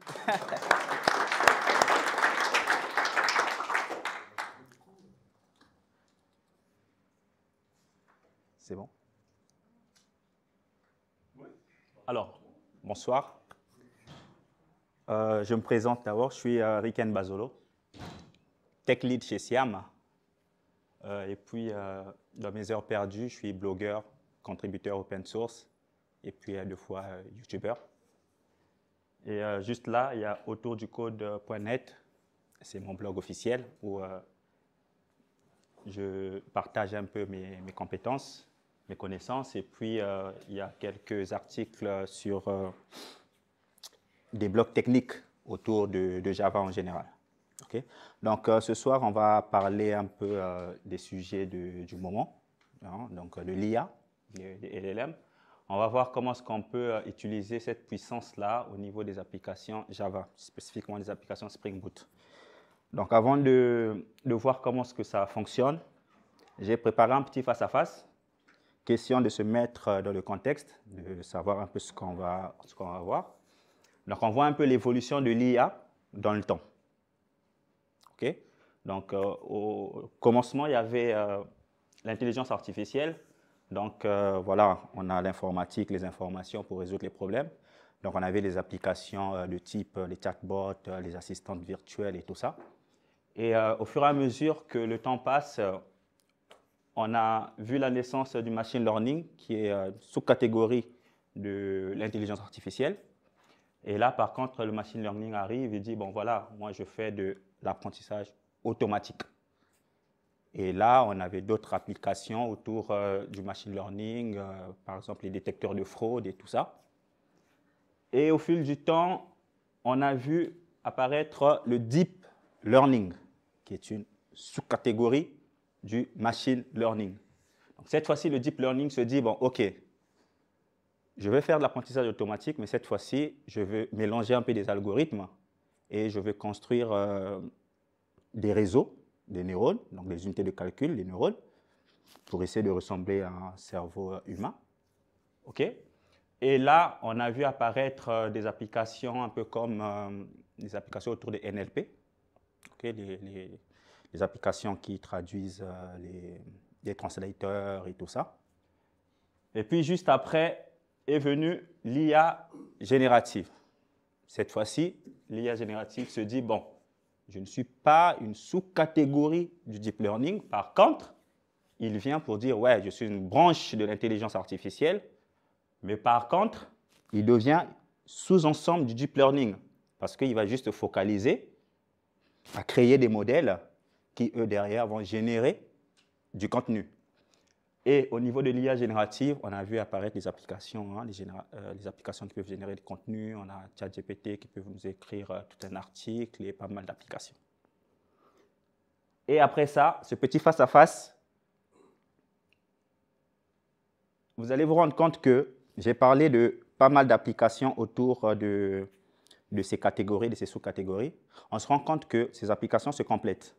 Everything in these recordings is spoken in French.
C'est bon Alors, bonsoir. Euh, je me présente d'abord, je suis euh, Riken Bazolo, tech lead chez Siam. Euh, et puis, euh, dans mes heures perdues, je suis blogueur, contributeur open source, et puis deux fois youtubeur. Et euh, juste là, il y a autour du code.net, c'est mon blog officiel où euh, je partage un peu mes, compétences, mes connaissances. Et puis, euh, il y a quelques articles sur des blogs techniques autour de, Java en général. Donc, ce soir, on va parler un peu des sujets du moment, hein. donc de l'IA, de LLM on va voir comment on ce qu'on peut euh, utiliser cette puissance-là au niveau des applications Java, spécifiquement des applications Spring Boot. Donc avant de, voir comment ce que ça fonctionne, j'ai préparé un petit face-à-face, question de se mettre euh, dans le contexte, de savoir un peu ce qu'on va, ce qu'on va voir. Donc on voit un peu l'évolution de l'IA dans le temps. OK Donc euh, au commencement, il y avait l'intelligence artificielle donc euh, voilà, on a l'informatique, les informations pour résoudre les problèmes. Donc on avait les applications euh, de type euh, les chatbots, les assistantes virtuelles et tout ça. Et au fur et à mesure que le temps passe, on a vu la naissance du machine learning qui est sous-catégorie de l'intelligence artificielle. Et là, par contre, le machine learning arrive et dit, bon voilà, moi je fais de l'apprentissage automatique. Et là, on avait d'autres applications autour euh, du machine learning, euh, par exemple les détecteurs de fraude et tout ça. Et au fil du temps, on a vu apparaître le deep learning, qui est une sous-catégorie du machine learning. Donc, cette fois-ci, le deep learning se dit, bon, OK, je vais faire de l'apprentissage automatique, mais cette fois-ci, je vais mélanger un peu des algorithmes et je vais construire euh, des réseaux des neurones, donc des unités de calcul, les neurones, pour essayer de ressembler à un cerveau humain. OK Et là, on a vu apparaître euh, des applications un peu comme euh, des applications autour des NLP, ok, les, applications qui traduisent euh, les, les translators et tout ça. Et puis juste après est venue l'IA générative. Cette fois-ci, l'IA générative se dit, bon, je ne suis pas une sous-catégorie du deep learning. Par contre, il vient pour dire, ouais, je suis une branche de l'intelligence artificielle, mais par contre, il devient sous-ensemble du deep learning, parce qu'il va juste focaliser à créer des modèles qui, eux, derrière, vont générer du contenu. Et au niveau de l'IA générative, on a vu apparaître les applications, les, hein, euh, applications qui peuvent générer du contenu. On a ChatGPT qui peut nous écrire euh, tout un article et pas mal d'applications. Et après ça, ce petit face-à-face, -face, vous allez vous rendre compte que j'ai parlé de pas mal d'applications autour euh, de ces catégories, de ces sous-catégories. On se rend compte que ces applications se complètent.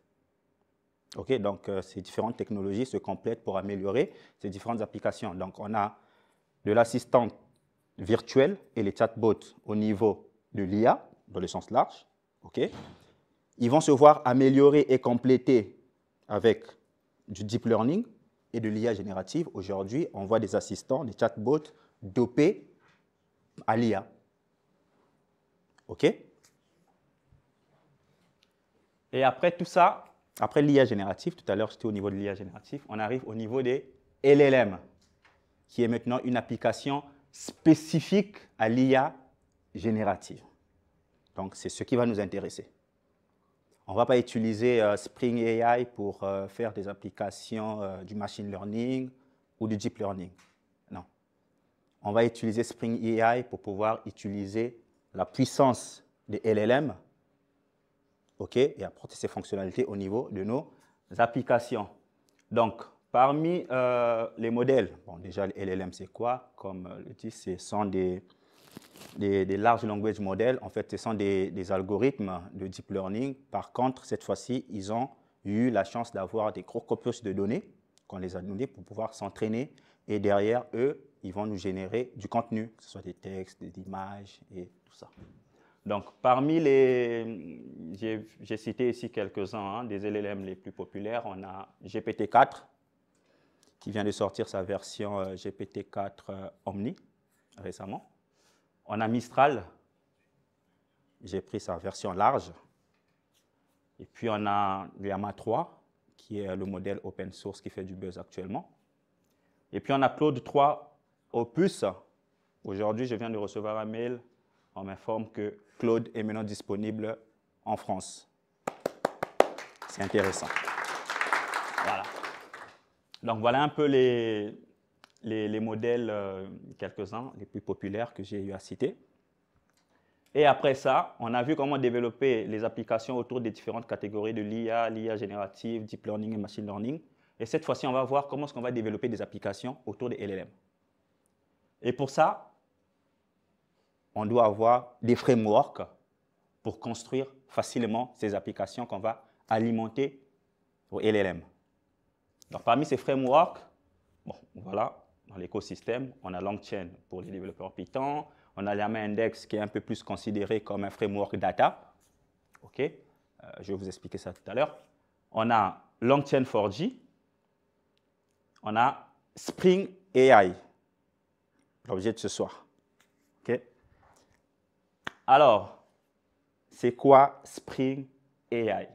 Ok, donc, euh, ces différentes technologies se complètent pour améliorer ces différentes applications. Donc, on a de l'assistant virtuel et les chatbots au niveau de l'IA, dans le sens large. Ils vont se voir améliorer et compléter avec du deep learning et de l'IA générative. Aujourd'hui, on voit des assistants, des chatbots dopés à l'IA. OK Et après tout ça, après l'IA générative, tout à l'heure c'était au niveau de l'IA générative, on arrive au niveau des LLM, qui est maintenant une application spécifique à l'IA générative. Donc c'est ce qui va nous intéresser. On ne va pas utiliser euh, Spring AI pour euh, faire des applications euh, du machine learning ou du deep learning. Non. On va utiliser Spring AI pour pouvoir utiliser la puissance des LLM et apporter ces fonctionnalités au niveau de nos applications. Donc, parmi euh, les modèles, bon, déjà, le LLM, c'est quoi Comme euh, le dit, ce sont des, des, large language models. En fait, ce sont des, des algorithmes de deep learning. Par contre, cette fois-ci, ils ont eu la chance d'avoir des gros corpus de données qu'on les a donnés pour pouvoir s'entraîner. Et derrière eux, ils vont nous générer du contenu, que ce soit des textes, des images et tout ça. Donc, parmi les, j'ai cité ici quelques-uns hein, des LLM les plus populaires, on a GPT-4, qui vient de sortir sa version euh, GPT-4 euh, Omni récemment. On a Mistral, j'ai pris sa version large. Et puis on a Llama 3, qui est le modèle open source qui fait du buzz actuellement. Et puis on a Claude 3 Opus. Aujourd'hui, je viens de recevoir un mail, on m'informe que Claude est maintenant disponible en France. C'est intéressant. Voilà. Donc voilà un peu les, les, modèles, euh, quelques-uns, les plus populaires que j'ai eu à citer. Et après ça, on a vu comment développer les applications autour des différentes catégories de l'IA, l'IA générative, deep learning et machine learning. Et cette fois-ci, on va voir comment est-ce qu'on va développer des applications autour des LLM. Et pour ça, on doit avoir des frameworks pour construire facilement ces applications qu'on va alimenter au LLM. Donc, parmi ces frameworks, voilà, dans l'écosystème, on a Longchain pour les développeurs Python, on a Llama Index qui est un peu plus considéré comme un framework data. OK euh, Je vais vous expliquer ça tout à l'heure. On a Longchain 4G, on a Spring AI, l'objet de ce soir. Alors, c'est quoi Spring AI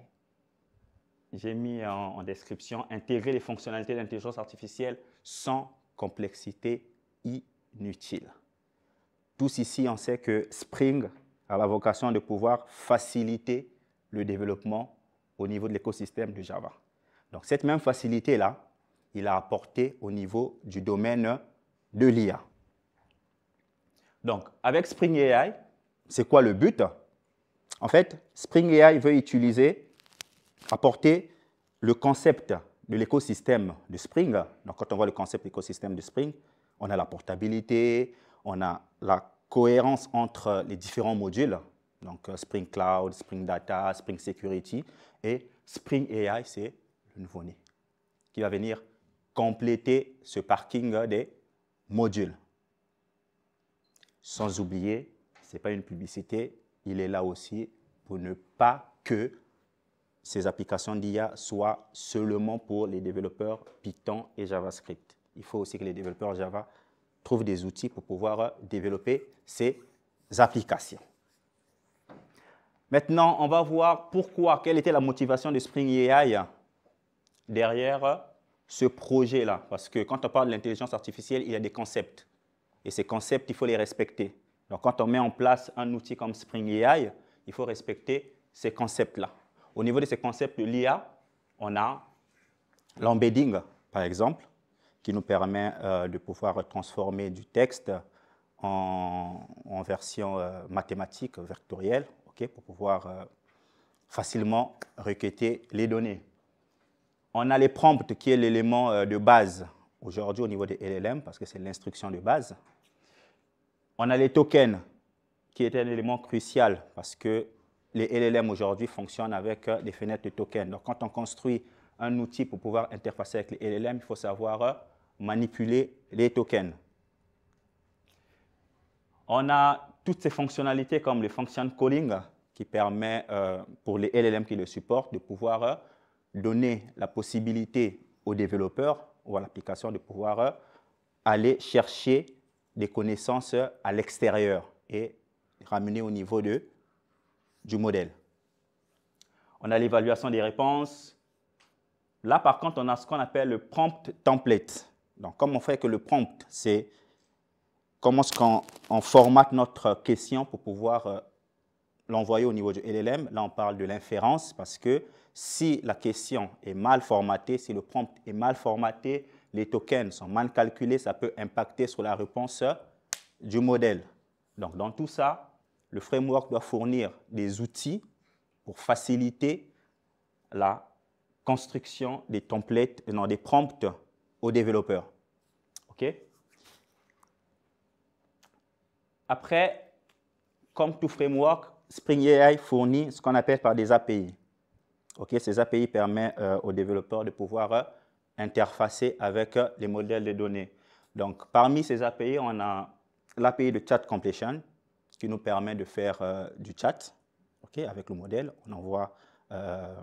J'ai mis en, description intégrer les fonctionnalités d'intelligence artificielle sans complexité inutile. Tous ici, on sait que Spring a la vocation de pouvoir faciliter le développement au niveau de l'écosystème de Java. Donc, cette même facilité-là, il a apporté au niveau du domaine de l'IA. Donc, avec Spring AI, c'est quoi le but En fait, Spring AI veut utiliser, apporter le concept de l'écosystème de Spring. Donc, quand on voit le concept d'écosystème de Spring, on a la portabilité, on a la cohérence entre les différents modules, donc Spring Cloud, Spring Data, Spring Security, et Spring AI, c'est le nouveau-né, qui va venir compléter ce parking des modules. Sans oublier ce n'est pas une publicité, il est là aussi pour ne pas que ces applications d'IA soient seulement pour les développeurs Python et JavaScript. Il faut aussi que les développeurs Java trouvent des outils pour pouvoir développer ces applications. Maintenant, on va voir pourquoi, quelle était la motivation de Spring AI derrière ce projet-là. Parce que quand on parle d'intelligence artificielle, il y a des concepts. Et ces concepts, il faut les respecter. Donc, quand on met en place un outil comme Spring AI, il faut respecter ces concepts-là. Au niveau de ces concepts de l'IA, on a l'embedding, par exemple, qui nous permet euh, de pouvoir transformer du texte en, version euh, mathématique, vectorielle, pour pouvoir euh, facilement requêter les données. On a les prompts, qui est l'élément de base aujourd'hui au niveau des LLM, parce que c'est l'instruction de base. On a les tokens, qui est un élément crucial parce que les LLM aujourd'hui fonctionnent avec euh, des fenêtres de tokens. Donc, quand on construit un outil pour pouvoir interfacer avec les LLM, il faut savoir euh, manipuler les tokens. On a toutes ces fonctionnalités comme le function calling qui permet euh, pour les LLM qui le supportent de pouvoir donner la possibilité aux développeurs ou à l'application de pouvoir aller chercher des connaissances à l'extérieur et ramener au niveau de, du modèle. On a l'évaluation des réponses. Là, par contre, on a ce qu'on appelle le prompt template. Donc, comment on fait que le prompt, c'est comment ce qu'on on formate notre question pour pouvoir euh, l'envoyer au niveau du LLM. Là, on parle de l'inférence parce que si la question est mal formatée, si le prompt est mal formaté, les tokens sont mal calculés, ça peut impacter sur la réponse du modèle. Donc dans tout ça, le framework doit fournir des outils pour faciliter la construction des templates, non, des prompts aux développeurs. OK Après, comme tout framework, Spring AI fournit ce qu'on appelle par des API. OK ces API permettent euh, aux développeurs de pouvoir euh, interfacer avec les modèles de données. Donc, parmi ces API, on a l'API de chat completion, qui nous permet de faire euh, du chat OK, avec le modèle. On envoie euh,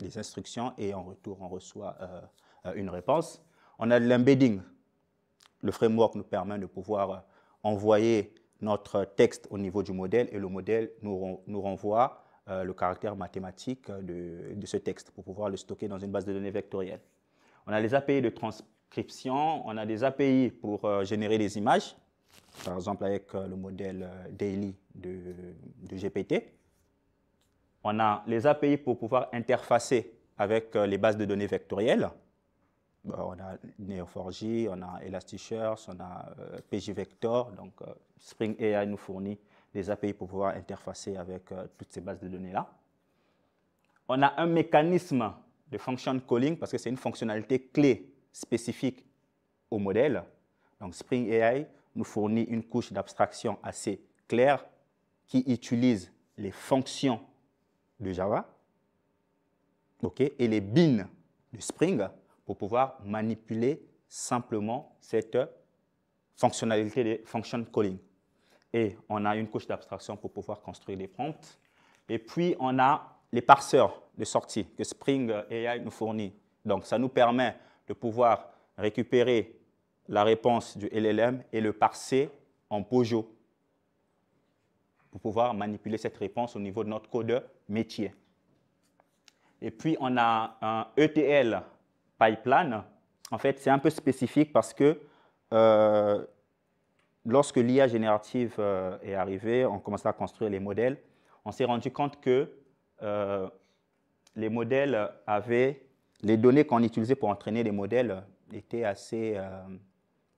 les instructions et en retour, on reçoit euh, une réponse. On a de l'embedding. Le framework nous permet de pouvoir envoyer notre texte au niveau du modèle et le modèle nous, renvoie le caractère mathématique de, de ce texte pour pouvoir le stocker dans une base de données vectorielle. On a les API de transcription, on a des API pour euh, générer des images, par exemple avec euh, le modèle euh, Daily de, GPT. On a les API pour pouvoir interfacer avec les bases de données vectorielles. Bah, on a Neo4j, on a Elasticsearch, on a PgVector, donc Spring AI nous fournit des API pour pouvoir interfacer avec toutes ces bases de données-là. On a un mécanisme de function calling parce que c'est une fonctionnalité clé spécifique au modèle. Donc Spring AI nous fournit une couche d'abstraction assez claire qui utilise les fonctions de Java et les bins de Spring pour pouvoir manipuler simplement cette fonctionnalité de function calling. Et on a une couche d'abstraction pour pouvoir construire des prompts. Et puis, on a les parseurs de sortie que Spring AI nous fournit. Donc, ça nous permet de pouvoir récupérer la réponse du LLM et le parser en POJO pour pouvoir manipuler cette réponse au niveau de notre code métier. Et puis, on a un ETL pipeline. En fait, c'est un peu spécifique parce que euh, lorsque l'IA générative euh, est arrivée, on commençait à construire les modèles, on s'est rendu compte que euh, les modèles avaient, les données qu'on utilisait pour entraîner les modèles étaient assez euh,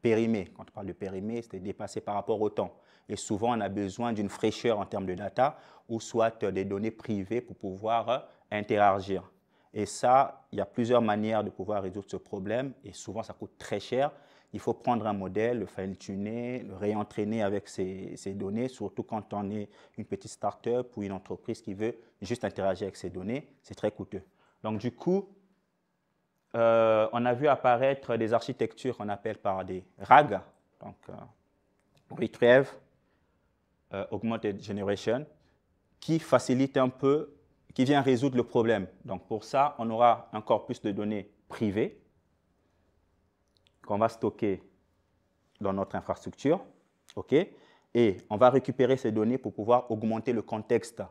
périmées. Quand on parle de périmées, c'était dépassé par rapport au temps. Et souvent, on a besoin d'une fraîcheur en termes de data ou soit des données privées pour pouvoir euh, interagir. Et ça, il y a plusieurs manières de pouvoir résoudre ce problème et souvent, ça coûte très cher il faut prendre un modèle, le fine-tuner, le réentraîner avec ces, données, surtout quand on est une petite start-up ou une entreprise qui veut juste interagir avec ces données, c'est très coûteux. Donc du coup, euh, on a vu apparaître des architectures qu'on appelle par des RAG, donc euh, Retrieve euh, Augmented Generation, qui facilite un peu, qui vient résoudre le problème. Donc pour ça, on aura encore plus de données privées qu'on va stocker dans notre infrastructure, ok et on va récupérer ces données pour pouvoir augmenter le contexte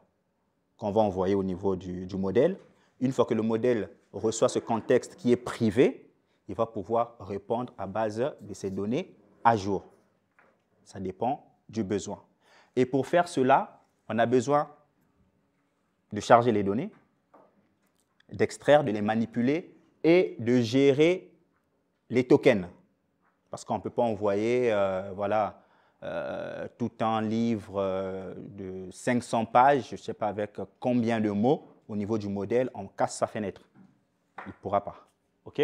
qu'on va envoyer au niveau du, du, modèle. Une fois que le modèle reçoit ce contexte qui est privé, il va pouvoir répondre à base de ces données à jour. Ça dépend du besoin. Et pour faire cela, on a besoin de charger les données, d'extraire, de les manipuler et de gérer les tokens, parce qu'on ne peut pas envoyer euh, voilà, euh, tout un livre euh, de 500 pages, je ne sais pas avec combien de mots, au niveau du modèle, on casse sa fenêtre. Il ne pourra pas. OK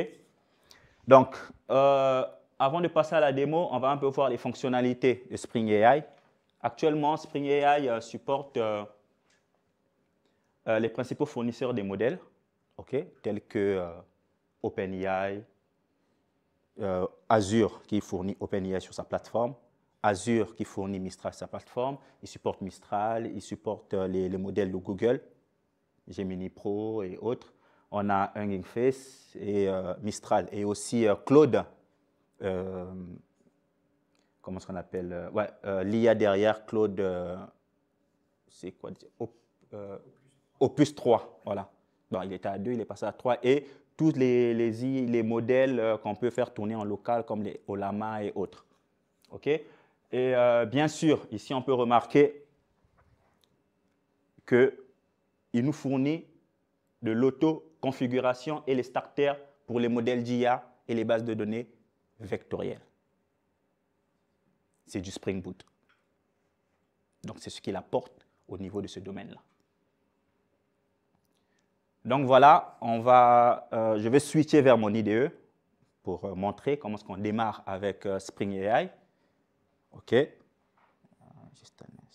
Donc, avant de passer à la démo, on va un peu voir les fonctionnalités de Spring AI. Actuellement, Spring AI supporte les principaux fournisseurs des modèles, tels que OpenAI, euh, Azure qui fournit OpenAI sur sa plateforme, Azure qui fournit Mistral sur sa plateforme, il supporte Mistral, il supporte euh, les, modèles de Google, Gemini Pro et autres. On a Hugging Face et euh, Mistral, et aussi Claude, comment est-ce qu'on appelle L'IA derrière Claude, c'est quoi Opus 3, voilà. Bon, il était à 2, il est passé à 3, et tous les, les, modèles euh, qu'on peut faire tourner en local, comme les Olama et autres. OK Et euh, bien sûr, ici, on peut remarquer qu'il nous fournit de l'auto-configuration et les starters pour les modèles d'IA et les bases de données vectorielles. C'est du Spring Boot. Donc, c'est ce qu'il apporte au niveau de ce domaine-là. Donc voilà, on va, euh, je vais switcher vers mon IDE pour euh, montrer comment on ce qu'on démarre avec euh, Spring AI. OK. Juste un...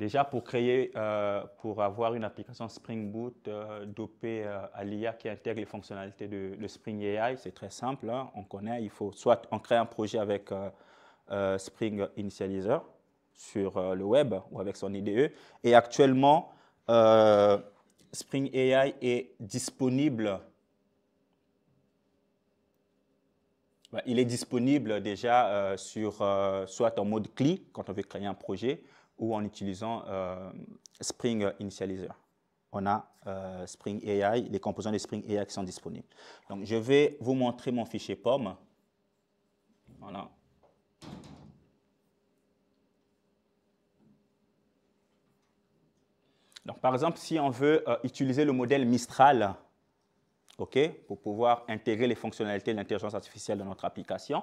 Déjà, pour créer, euh, pour avoir une application Spring Boot euh, dopée euh, à l'IA qui intègre les fonctionnalités de, Spring AI, c'est très simple. Hein. on connaît, il faut soit on crée un projet avec Spring Initializer sur le web ou avec son IDE. Et actuellement, Spring AI est disponible. Bah, il est disponible déjà sur soit en mode CLI quand on veut créer un projet, ou en utilisant euh, Spring Initializer. On a euh, Spring AI, les composants de Spring AI qui sont disponibles. Donc, je vais vous montrer mon fichier POM. Voilà. Donc, par exemple, si on veut euh, utiliser le modèle Mistral OK, pour pouvoir intégrer les fonctionnalités de l'intelligence artificielle dans notre application,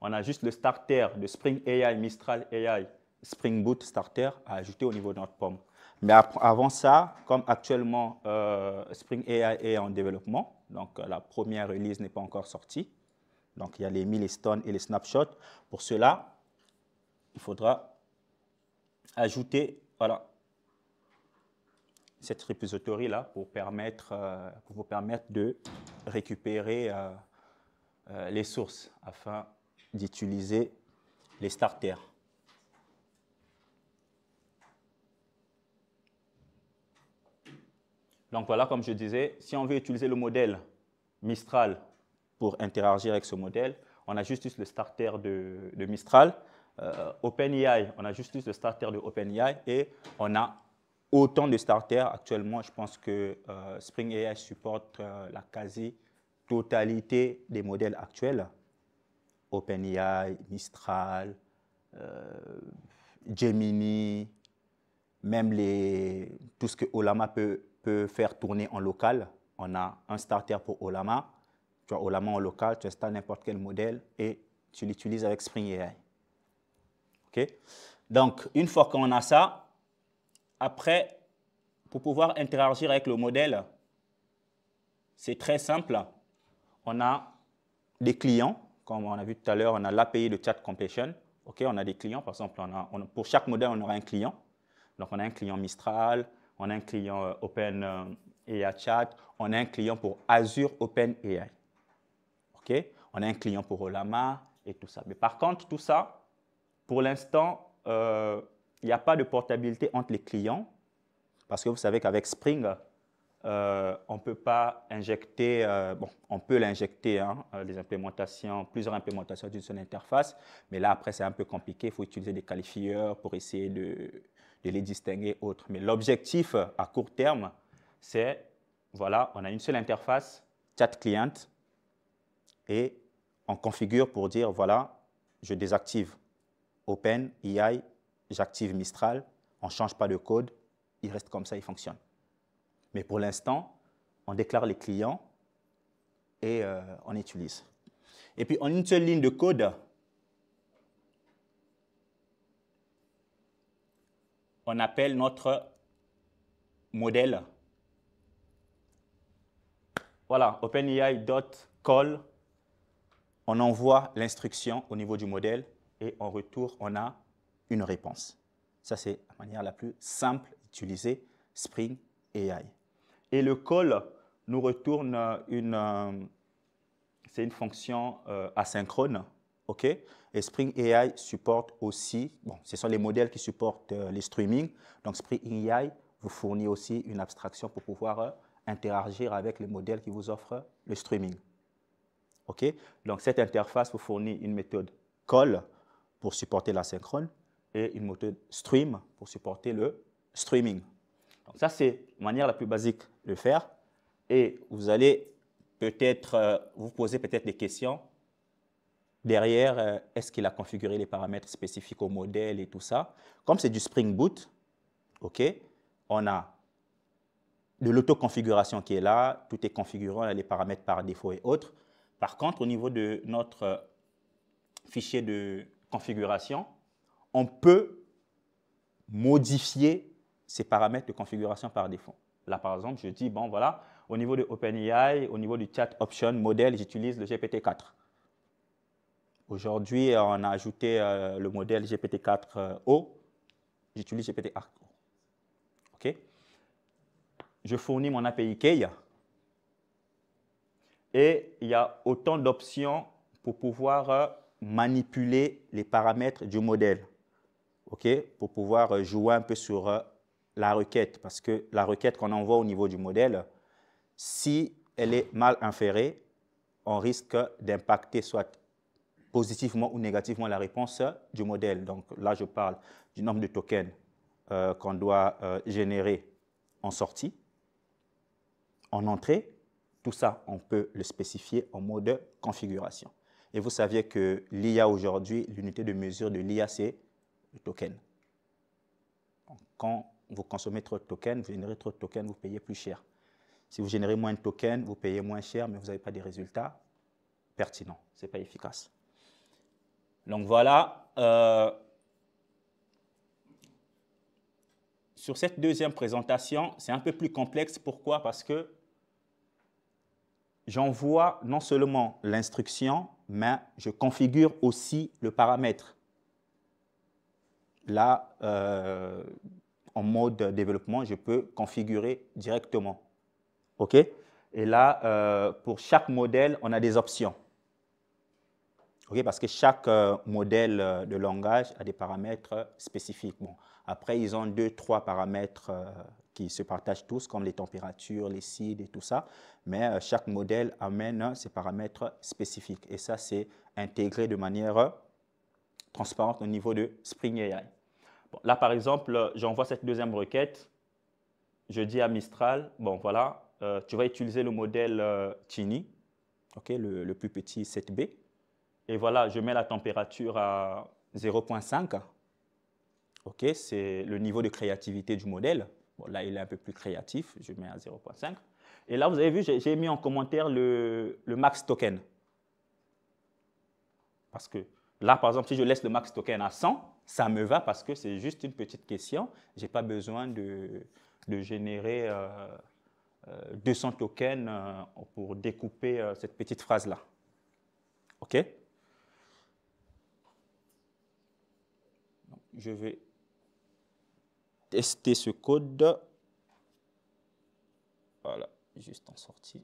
on a juste le starter de Spring AI, Mistral AI Spring Boot Starter à ajouter au niveau de notre pomme. Mais avant ça, comme actuellement euh, Spring AI est en développement, donc euh, la première release n'est pas encore sortie, donc il y a les milestones et les snapshots. Pour cela, il faudra ajouter voilà, cette repository-là pour, euh, vous permettre de récupérer les sources afin d'utiliser les starters. Donc voilà, comme je disais, si on veut utiliser le modèle Mistral pour interagir avec ce modèle, on a juste le starter de, Mistral. Euh, OpenAI, on a juste le starter de OpenAI et on a autant de starters. Actuellement, je pense que euh, Spring AI supporte euh, la quasi-totalité des modèles actuels. OpenAI, Mistral, euh, Gemini, même les, tout ce que Olama peut peut faire tourner en local. On a un starter pour Olama. Tu as Olama en local, tu installes n'importe quel modèle et tu l'utilises avec Spring AI. OK Donc, une fois qu'on a ça, après, pour pouvoir interagir avec le modèle, c'est très simple. On a des clients, comme on a vu tout à l'heure, on a l'API de chat completion. OK, on a des clients, par exemple, on a, pour chaque modèle, on aura un client. Donc, on a un client Mistral, on a un client euh, Open OpenAI euh, Chat, on a un client pour Azure OpenAI. OK On a un client pour Olama et tout ça. Mais par contre, tout ça, pour l'instant, euh, il n'y a pas de portabilité entre les clients parce que vous savez qu'avec Spring, on on peut pas injecter, bon, on peut l'injecter, hein, implémentations, plusieurs implémentations d'une seule interface, mais là après c'est un peu compliqué, il faut utiliser des qualifieurs pour essayer de, de les distinguer autres. Mais l'objectif à court terme, c'est, voilà, on a une seule interface, chat client, et on configure pour dire, voilà, je désactive Open, EI, j'active Mistral, on ne change pas de code, il reste comme ça, il fonctionne. Mais pour l'instant, on déclare les clients et euh, on utilise. Et puis, en une seule ligne de code, on appelle notre modèle. Voilà, OpenAI.call, on envoie l'instruction au niveau du modèle et en retour, on a une réponse. Ça, c'est la manière la plus simple d'utiliser Spring AI. Et le call nous retourne une, euh, c'est une fonction euh, asynchrone, ok et Spring AI supporte aussi, bon, ce sont les modèles qui supportent euh, les streamings. Donc Spring AI vous fournit aussi une abstraction pour pouvoir euh, interagir avec les modèles qui vous offrent le streaming. OK Donc cette interface vous fournit une méthode call pour supporter l'asynchrone et une méthode stream pour supporter le streaming. Donc ça, c'est la manière la plus basique de faire. Et vous allez peut-être euh, vous poser peut-être des questions Derrière, euh, est-ce qu'il a configuré les paramètres spécifiques au modèle et tout ça Comme c'est du Spring Boot, OK, on a de l'autoconfiguration qui est là, tout est configuré, on a les paramètres par défaut et autres. Par contre, au niveau de notre euh, fichier de configuration, on peut modifier ces paramètres de configuration par défaut. Là, par exemple, je dis, bon, voilà, au niveau de OpenAI, au niveau du chat option modèle, j'utilise le GPT-4. Aujourd'hui, on a ajouté euh, le modèle GPT-4O. J'utilise gpt 4 OK Je fournis mon API Key. Et il y a autant d'options pour pouvoir euh, manipuler les paramètres du modèle. OK Pour pouvoir euh, jouer un peu sur la requête. Parce que la requête qu'on envoie au niveau du modèle, si elle est mal inférée, on risque d'impacter soit positivement ou négativement la réponse du modèle. Donc là, je parle du nombre de tokens euh, qu'on doit euh, générer en sortie, en entrée. Tout ça, on peut le spécifier en mode configuration. Et vous saviez que l'IA aujourd'hui, l'unité de mesure de l'IA, c'est le token. quand vous consommez trop de tokens, vous générez trop de tokens, vous payez plus cher. Si vous générez moins de tokens, vous payez moins cher, mais vous n'avez pas des résultats pertinents. Ce n'est pas efficace. Donc voilà, euh, sur cette deuxième présentation, c'est un peu plus complexe. Pourquoi Parce que j'envoie non seulement l'instruction, mais je configure aussi le paramètre. Là, euh, en mode développement, je peux configurer directement. OK Et là, euh, pour chaque modèle, on a des options parce que chaque euh, modèle euh, de langage a des paramètres euh, spécifiques. Bon, après, ils ont deux, trois paramètres qui se partagent tous, comme les températures, les cides et tout ça. Mais chaque modèle amène ses paramètres spécifiques. Et ça, c'est intégré de manière transparente au niveau de Spring AI. là, par exemple, j'envoie cette deuxième requête. Je dis à Mistral, bon voilà, tu vas utiliser le modèle Tini, le plus petit 7B. Et voilà, je mets la température à 0.5. OK, c'est le niveau de créativité du modèle. Bon, là, il est un peu plus créatif, je mets à 0.5. Et là, vous avez vu, j'ai mis en commentaire le, max token. Parce que là, par exemple, si je laisse le max token à 100, ça me va parce que c'est juste une petite question. Je n'ai pas besoin de, générer 200 euh, euh, tokens euh, pour découper cette petite phrase-là. OK je vais tester ce code. Voilà, juste en sortie.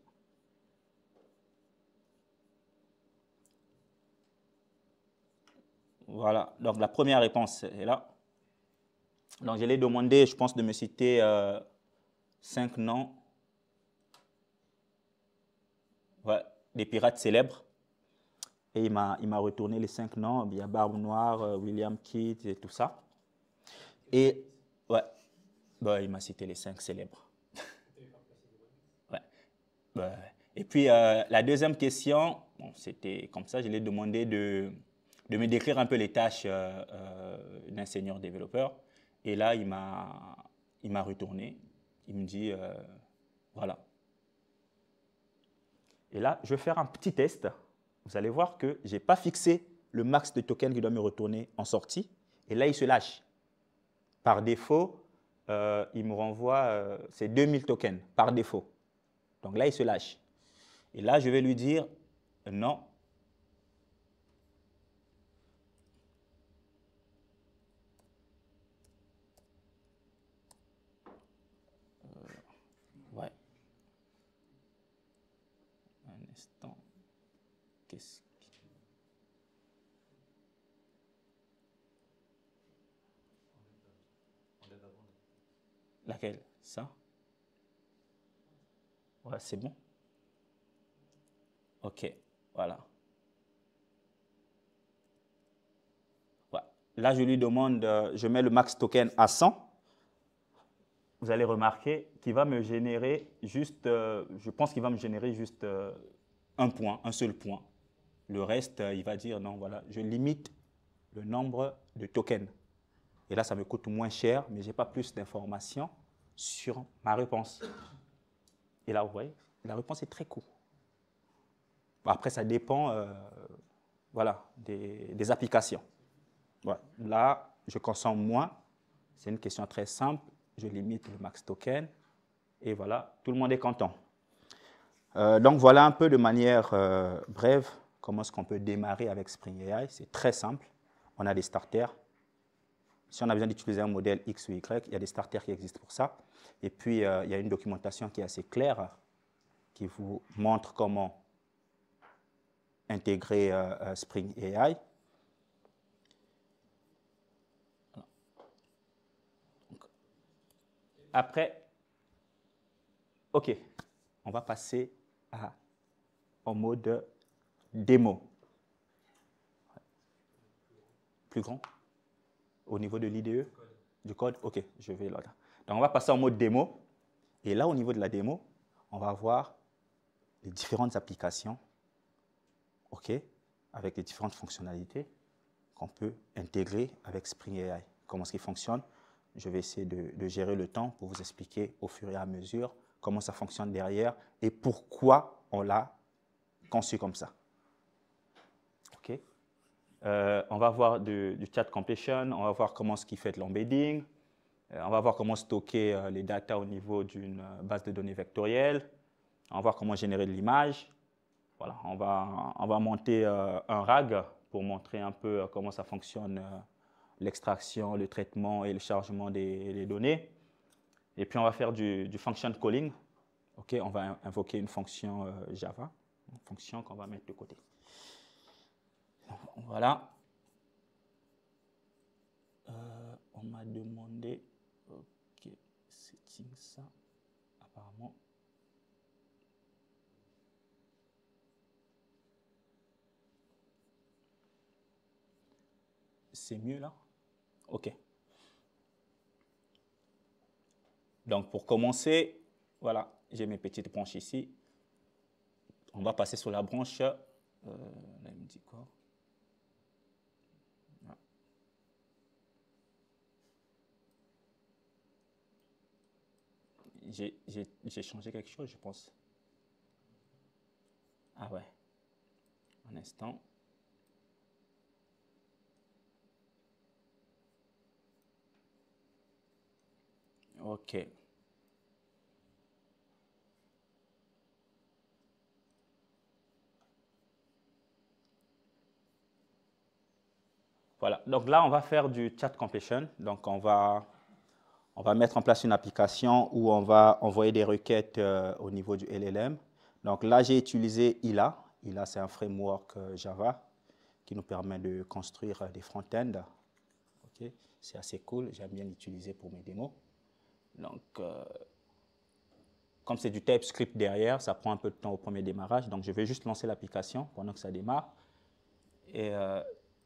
Voilà, donc la première réponse est là. Donc je l'ai demandé, je pense, de me citer euh, cinq noms des pirates célèbres. Et il m'a retourné les cinq noms. Il y a Barbe Noire, euh, William Kidd et tout ça. Et ouais, bah, il m'a cité les cinq célèbres. ouais. Bah, et puis euh, la deuxième question, bon, c'était comme ça, je l'ai demandé de, de me décrire un peu les tâches euh, d'un senior développeur. Et là, il m'a retourné. Il me dit, voilà. Et là, je vais faire un petit test vous allez voir que je n'ai pas fixé le max de tokens qui doit me retourner en sortie. Et là, il se lâche. Par défaut, euh, il me renvoie ses ces 2000 tokens par défaut. Donc là, il se lâche. Et là, je vais lui dire, non, Laquelle Ça Ouais, c'est bon. OK, voilà. Là, je lui demande, euh, je mets le max token à 100. Vous allez remarquer qu'il va me générer juste, euh, je pense qu'il va me générer juste euh, un point, un seul point. Le reste, il va dire non, voilà, je limite le nombre de tokens. Et là, ça me coûte moins cher, mais je n'ai pas plus d'informations sur ma réponse. Et là, vous voyez, la réponse est très courte. Après, ça dépend euh, voilà, des, applications. Là, je consomme moins. C'est une question très simple. Je limite le max token. Et voilà, tout le monde est content. Euh, donc voilà un peu de manière euh, brève comment est-ce qu'on peut démarrer avec Spring AI. C'est très simple. On a des starters, si on a besoin d'utiliser un modèle X ou Y, il y a des starters qui existent pour ça. Et puis, euh, il y a une documentation qui est assez claire, qui vous montre comment intégrer euh, euh, Spring AI. Après, OK, on va passer au mode démo. Plus grand au niveau de l'IDE Du code Ok, je vais là. Donc, on va passer en mode démo. Et là, au niveau de la démo, on va voir les différentes applications, OK, avec les différentes fonctionnalités qu'on peut intégrer avec Spring AI. Comment est-ce fonctionne Je vais essayer de, gérer le temps pour vous expliquer au fur et à mesure comment ça fonctionne derrière et pourquoi on l'a conçu comme ça. OK euh, on va voir du, chat completion, on va voir comment ce qui fait l'embedding, euh, on va voir comment stocker euh, les data au niveau d'une base de données vectorielle, on va voir comment générer de l'image. Voilà, on va, on va monter un RAG pour montrer un peu comment ça fonctionne l'extraction, le traitement et le chargement des, données. Et puis on va faire du, function calling. on va invoquer une fonction Java, une fonction qu'on va mettre de côté. Voilà. Euh, on m'a demandé. Ok, setting ça. Apparemment. C'est mieux là Ok. Donc pour commencer, voilà, j'ai mes petites branches ici. On va passer sur la branche. Euh, là, il me dit quoi j'ai changé quelque chose, je pense. Ah ouais. Un instant. Ok. Voilà, donc là, on va faire du chat completion. Donc, on va on va mettre en place une application où on va envoyer des requêtes euh, au niveau du LLM. Donc là, j'ai utilisé ILA. ILA, c'est un framework euh, Java qui nous permet de construire euh, des front-ends. C'est assez cool, j'aime bien l'utiliser pour mes démos. Donc, comme c'est du TypeScript derrière, ça prend un peu de temps au premier démarrage. Donc, je vais juste lancer l'application pendant que ça démarre. Et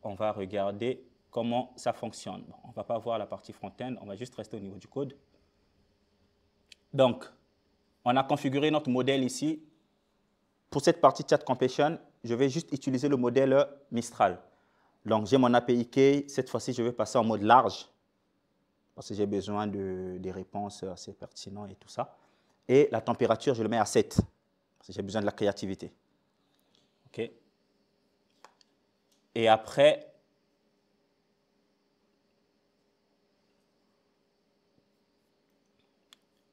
on va regarder comment ça fonctionne. on ne va pas voir la partie front-end, on va juste rester au niveau du code. Donc, on a configuré notre modèle ici. Pour cette partie chat completion, je vais juste utiliser le modèle Mistral. Donc, j'ai mon API key. Cette fois-ci, je vais passer en mode large parce que j'ai besoin de, des réponses assez pertinentes et tout ça. Et la température, je le mets à 7 parce que j'ai besoin de la créativité. OK. Et après,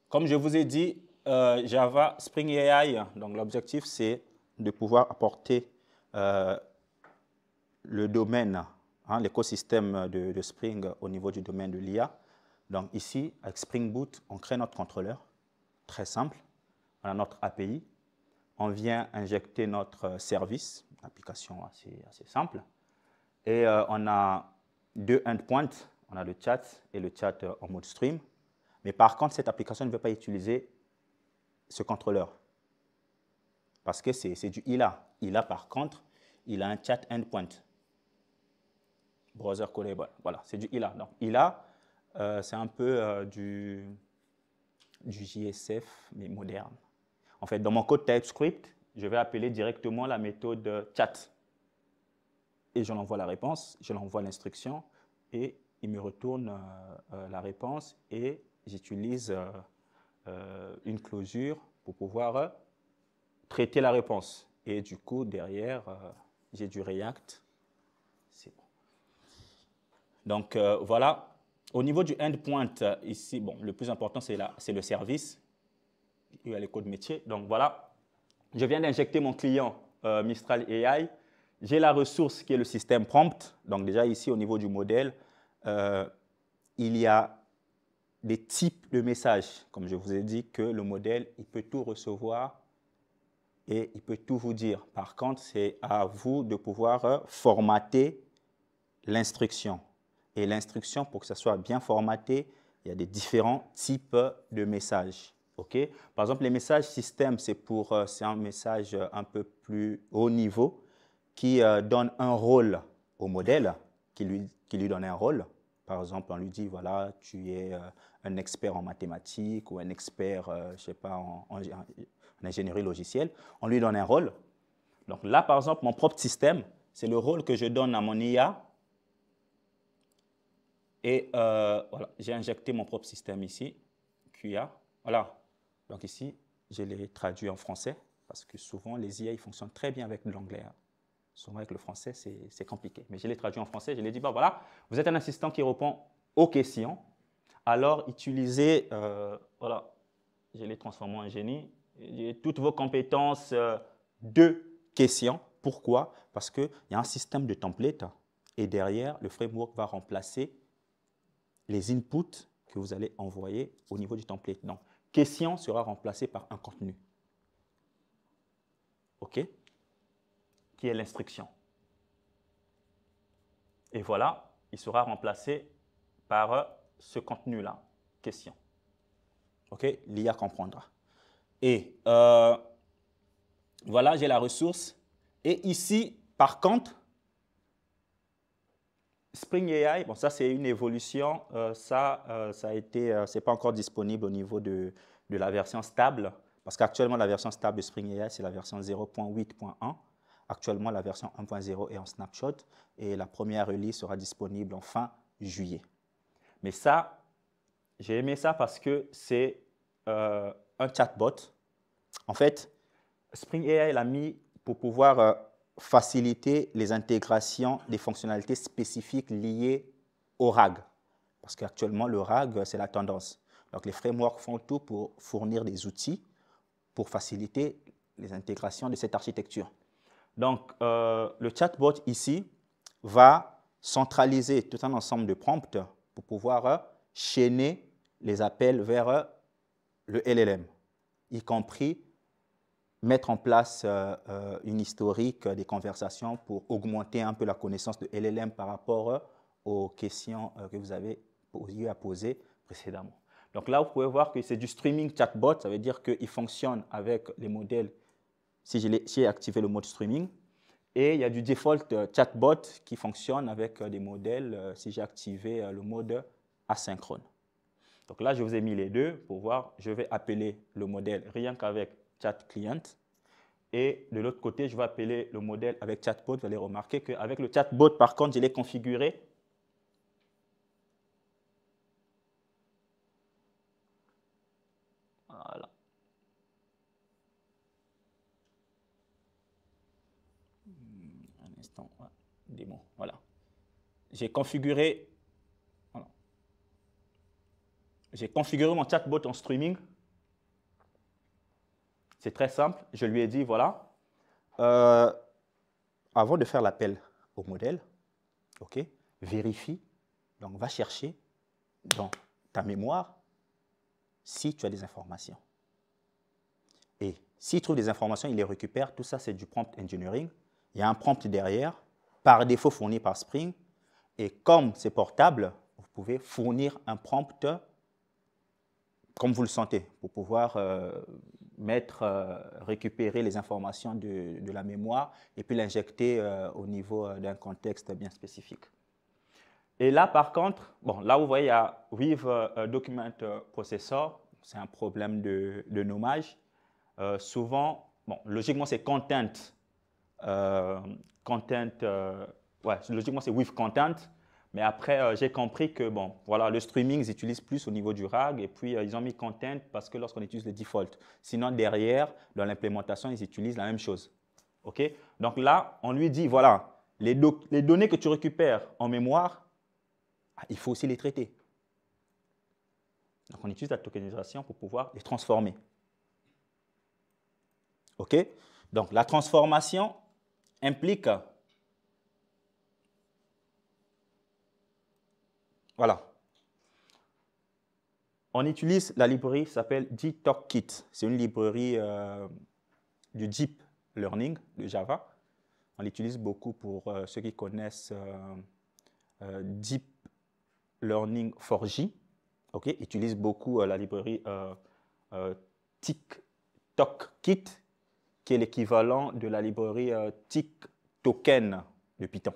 Comme je vous ai dit, euh, Java Spring AI, donc l'objectif, c'est de pouvoir apporter euh, le domaine, hein, l'écosystème de, Spring au niveau du domaine de l'IA. Donc ici, avec Spring Boot, on crée notre contrôleur, très simple. On a notre API, on vient injecter notre euh, service, application assez, simple. Et on a deux endpoints, on a le chat et le chat en mode stream. Mais par contre, cette application ne veut pas utiliser ce contrôleur. Parce que c'est du ILA. ILA, par contre, il a un chat endpoint. Browser callable. Voilà, c'est du ILA. Donc, ILA, euh, c'est un peu euh, du, du JSF, mais moderne. En fait, dans mon code TypeScript, je vais appeler directement la méthode euh, chat. Et je l'envoie la réponse, je l'envoie l'instruction, et il me retourne la réponse et j'utilise euh, euh, une closure pour pouvoir euh, traiter la réponse. Et du coup, derrière, j'ai du React. C'est bon. Donc voilà, au niveau du endpoint, ici, bon, le plus important, c'est le service. Il y a les codes métiers. Donc voilà, je viens d'injecter mon client Mistral AI. J'ai la ressource qui est le système prompt. Donc déjà ici, au niveau du modèle, il y a des types de messages. Comme je vous ai dit que le modèle, il peut tout recevoir et il peut tout vous dire. Par contre, c'est à vous de pouvoir euh, formater l'instruction. Et l'instruction, pour que ça soit bien formaté, il y a des différents types de messages. ok Par exemple, les messages système, c'est pour euh, c'est un message euh, un peu plus haut niveau qui donne un rôle au modèle, qui lui, qui lui donne un rôle. Par exemple, on lui dit, voilà, tu es euh, un expert en mathématiques ou un expert, euh, je sais pas, en, ingénierie logicielle. On lui donne un rôle. Donc là, par exemple, mon propre système, c'est le rôle que je donne à mon IA. Et euh, voilà, j'ai injecté mon propre système ici, QIA. Voilà. Donc ici, je l'ai traduit en français parce que souvent, les IA, ils fonctionnent très bien avec l'anglais. Hein. Souvent avec le français, c'est compliqué. Mais je l'ai traduit en français. Je l'ai dit, bah voilà, vous êtes un assistant qui répond aux questions. Alors, utilisez, euh, voilà, je l'ai transformé en génie, toutes vos compétences euh, de questions. Pourquoi Parce qu'il y a un système de template et derrière, le framework va remplacer les inputs que vous allez envoyer au niveau du template. Donc, question sera remplacée par un contenu. OK qui est l'instruction. Et voilà, il sera remplacé par ce contenu-là, question. OK L'IA comprendra. Et euh, voilà, j'ai la ressource. Et ici, par contre, Spring AI, bon, ça c'est une évolution, euh, ça, euh, ça a été, c'est pas encore disponible au niveau de, de la version stable, parce qu'actuellement la version stable de Spring AI c'est la version 0.8.1, Actuellement, la version 1.0 est en snapshot et la première release sera disponible en fin juillet. Mais ça, j'ai aimé ça parce que c'est euh, un chatbot. En fait, Spring AI l'a mis pour pouvoir euh, faciliter les intégrations des fonctionnalités spécifiques liées au RAG. Parce qu'actuellement, le RAG, euh, c'est la tendance. Donc, les frameworks font tout pour fournir des outils pour faciliter les intégrations de cette architecture. Donc, euh, le chatbot ici va centraliser tout un ensemble de prompts pour pouvoir euh, chaîner les appels vers euh, le LLM, y compris mettre en place une historique des conversations pour augmenter un peu la connaissance de LLM par rapport aux questions que vous avez eu à poser précédemment. Donc là, vous pouvez voir que c'est du streaming chatbot, ça veut dire qu'il fonctionne avec les modèles si j'ai activé le mode streaming. Et il y a du default euh, chatbot qui fonctionne avec euh, des modèles euh, si j'ai activé le mode asynchrone. Donc là, je vous ai mis les deux pour voir. Je vais appeler le modèle rien qu'avec chat client. Et de l'autre côté, je vais appeler le modèle avec chatbot. Vous allez remarquer qu'avec le chatbot, par contre, je l'ai configuré Un instant, voilà. J'ai configuré, J'ai configuré mon chatbot en streaming. C'est très simple. Je lui ai dit, voilà, euh, avant de faire l'appel au modèle, ok, vérifie, donc va chercher dans ta mémoire si tu as des informations. Et s'il trouve des informations, il les récupère. Tout ça, c'est du prompt engineering il y a un prompt derrière, par défaut fourni par Spring. Et comme c'est portable, vous pouvez fournir un prompt comme vous le sentez pour pouvoir euh, mettre, euh, récupérer les informations de, la mémoire et puis l'injecter euh, au niveau d'un contexte bien spécifique. Et là, par contre, bon, là, vous voyez, il y a Weave Document Processor, c'est un problème de, nommage. souvent, logiquement, c'est Content euh, content, euh, ouais, logiquement c'est with content, mais après, euh, j'ai compris que bon, voilà, le streaming, ils utilisent plus au niveau du RAG et puis ils ont mis content parce que lorsqu'on utilise le default. Sinon, derrière, dans l'implémentation, ils utilisent la même chose. OK Donc là, on lui dit, voilà, les, données que tu récupères en mémoire, ah, il faut aussi les traiter. Donc, on utilise la tokenisation pour pouvoir les transformer. OK Donc, la transformation, implique, voilà, on utilise la librairie qui s'appelle Kit. C'est une librairie euh, du Deep Learning de Java. On l'utilise beaucoup pour euh, ceux qui connaissent euh, Deep Learning 4J. Okay? Utilise beaucoup la librairie TikTokKit qui est l'équivalent de la librairie euh, TIC token de Python.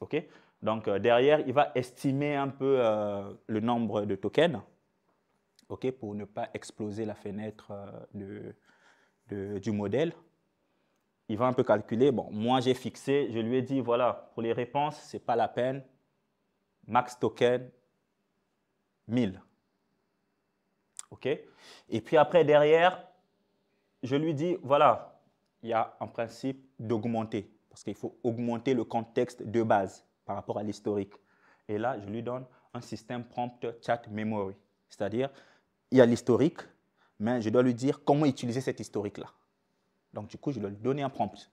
OK Donc euh, derrière, il va estimer un peu euh, le nombre de tokens OK pour ne pas exploser la fenêtre du modèle. Il va un peu calculer, bon, moi j'ai fixé, je lui ai dit, voilà, pour les réponses, ce n'est pas la peine, max token, 1000. OK Et puis après, derrière, je lui dis, voilà, il y a un principe d'augmenter, parce qu'il faut augmenter le contexte de base par rapport à l'historique. Et là, je lui donne un système prompt chat memory, c'est-à-dire, il y a l'historique, mais je dois lui dire comment utiliser cet historique-là. Donc, du coup, je dois lui donner un prompt.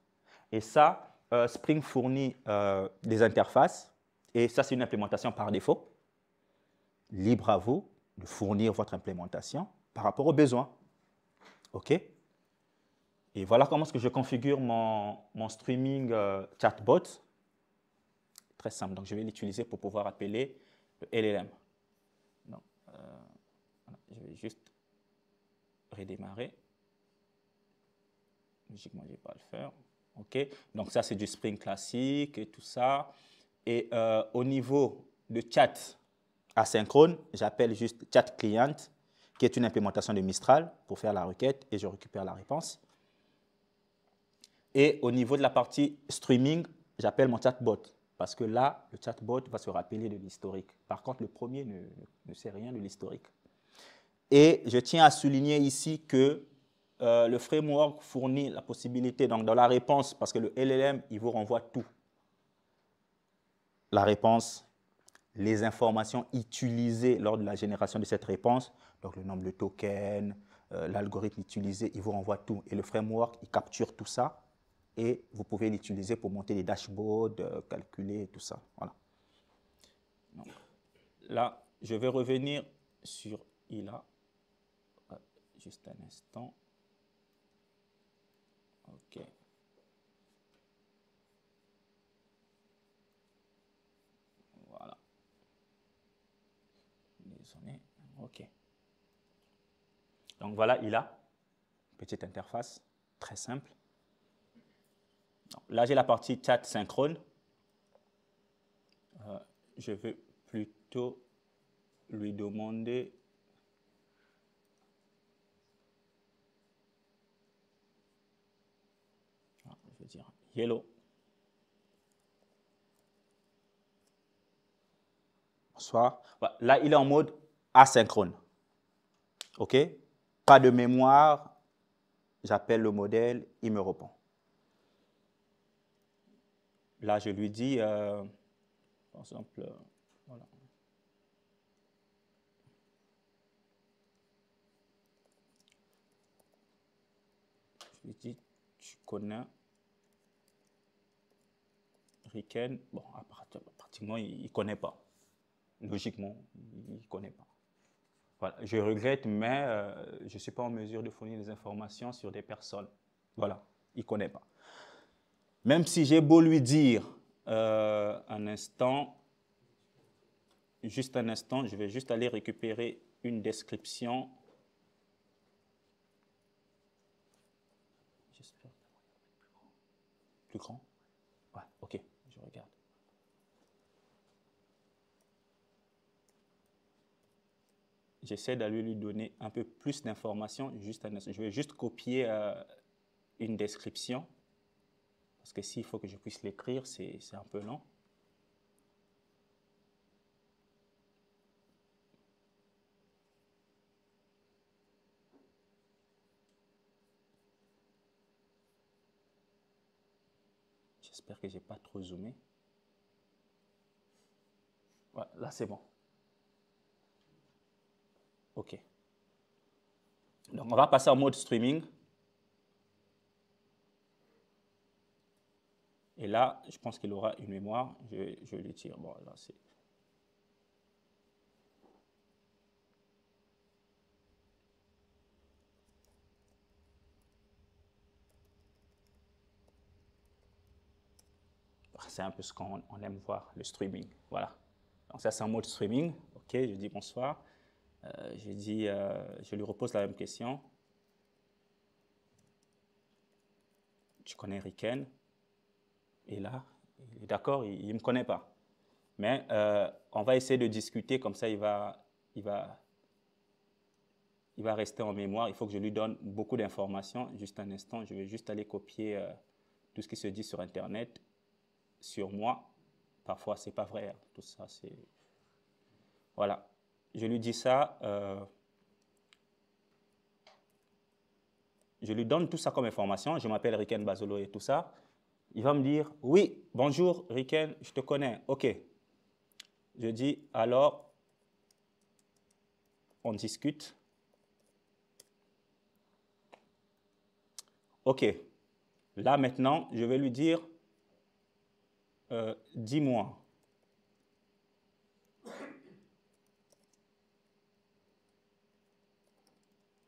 Et ça, euh, Spring fournit euh, des interfaces, et ça, c'est une implémentation par défaut. Libre à vous de fournir votre implémentation par rapport aux besoins. OK et voilà comment est-ce que je configure mon, streaming euh, chatbot. Très simple. Donc, je vais l'utiliser pour pouvoir appeler le LLM. Euh, je vais juste redémarrer. Logiquement, je ne vais pas le faire. OK. Donc, ça, c'est du Spring classique et tout ça. Et euh, au niveau de chat asynchrone, j'appelle juste chat client, qui est une implémentation de Mistral pour faire la requête et je récupère la réponse. Et au niveau de la partie streaming, j'appelle mon chatbot, parce que là, le chatbot va se rappeler de l'historique. Par contre, le premier ne, sait rien de l'historique. Et je tiens à souligner ici que euh, le framework fournit la possibilité, donc dans la réponse, parce que le LLM, il vous renvoie tout. La réponse, les informations utilisées lors de la génération de cette réponse, donc le nombre de tokens, euh, l'algorithme utilisé, il vous renvoie tout. Et le framework, il capture tout ça et vous pouvez l'utiliser pour monter des dashboards, euh, calculer tout ça. Voilà. là, je vais revenir sur ILA. Ah, juste un instant. OK. Voilà. Désolé. OK. Donc voilà, ILA. Petite interface, très simple. Là, j'ai la partie chat synchrone. Euh, je vais plutôt lui demander ah, je vais dire hello. Bonsoir. Là, il est en mode asynchrone. OK Pas de mémoire. J'appelle le modèle, il me répond. Là, je lui dis, euh, par exemple, euh, voilà. Je lui dis, tu connais Riken. Bon, pratiquement, il ne connaît pas. Logiquement, il ne connaît pas. Voilà. Je regrette, mais euh, je ne suis pas en mesure de fournir des informations sur des personnes. Voilà, il ne connaît pas. Même si j'ai beau lui dire, euh, un instant, juste un instant, je vais juste aller récupérer une description. plus grand. Ouais, ok, je regarde. J'essaie d'aller lui donner un peu plus d'informations. Juste un instant. Je vais juste copier euh, une description. Parce que s'il faut que je puisse l'écrire, c'est un peu long. J'espère que je n'ai pas trop zoomé. là, c'est bon. OK. Donc, on va passer en mode streaming. Et là, je pense qu'il aura une mémoire. Je, je lui tire. Ah, c'est. un peu ce qu'on aime voir, le streaming. Voilà. Donc ça, c'est un mode streaming. OK, je dis bonsoir. Euh, je, euh, je lui repose la même question. Tu connais Riken et là, il est d'accord, il ne me connaît pas. Mais euh, on va essayer de discuter, comme ça il va, il, va, il va rester en mémoire. Il faut que je lui donne beaucoup d'informations. Juste un instant, je vais juste aller copier euh, tout ce qui se dit sur Internet, sur moi. Parfois, ce n'est pas vrai. Hein. Tout ça, c'est... Voilà. Je lui dis ça. Euh, je lui donne tout ça comme information. Je m'appelle Riken Bazolo et tout ça il va me dire Oui, bonjour, Riken, je te connais. OK. Je dis Alors, on discute. OK. Là, maintenant, je vais lui dire euh, Dis-moi.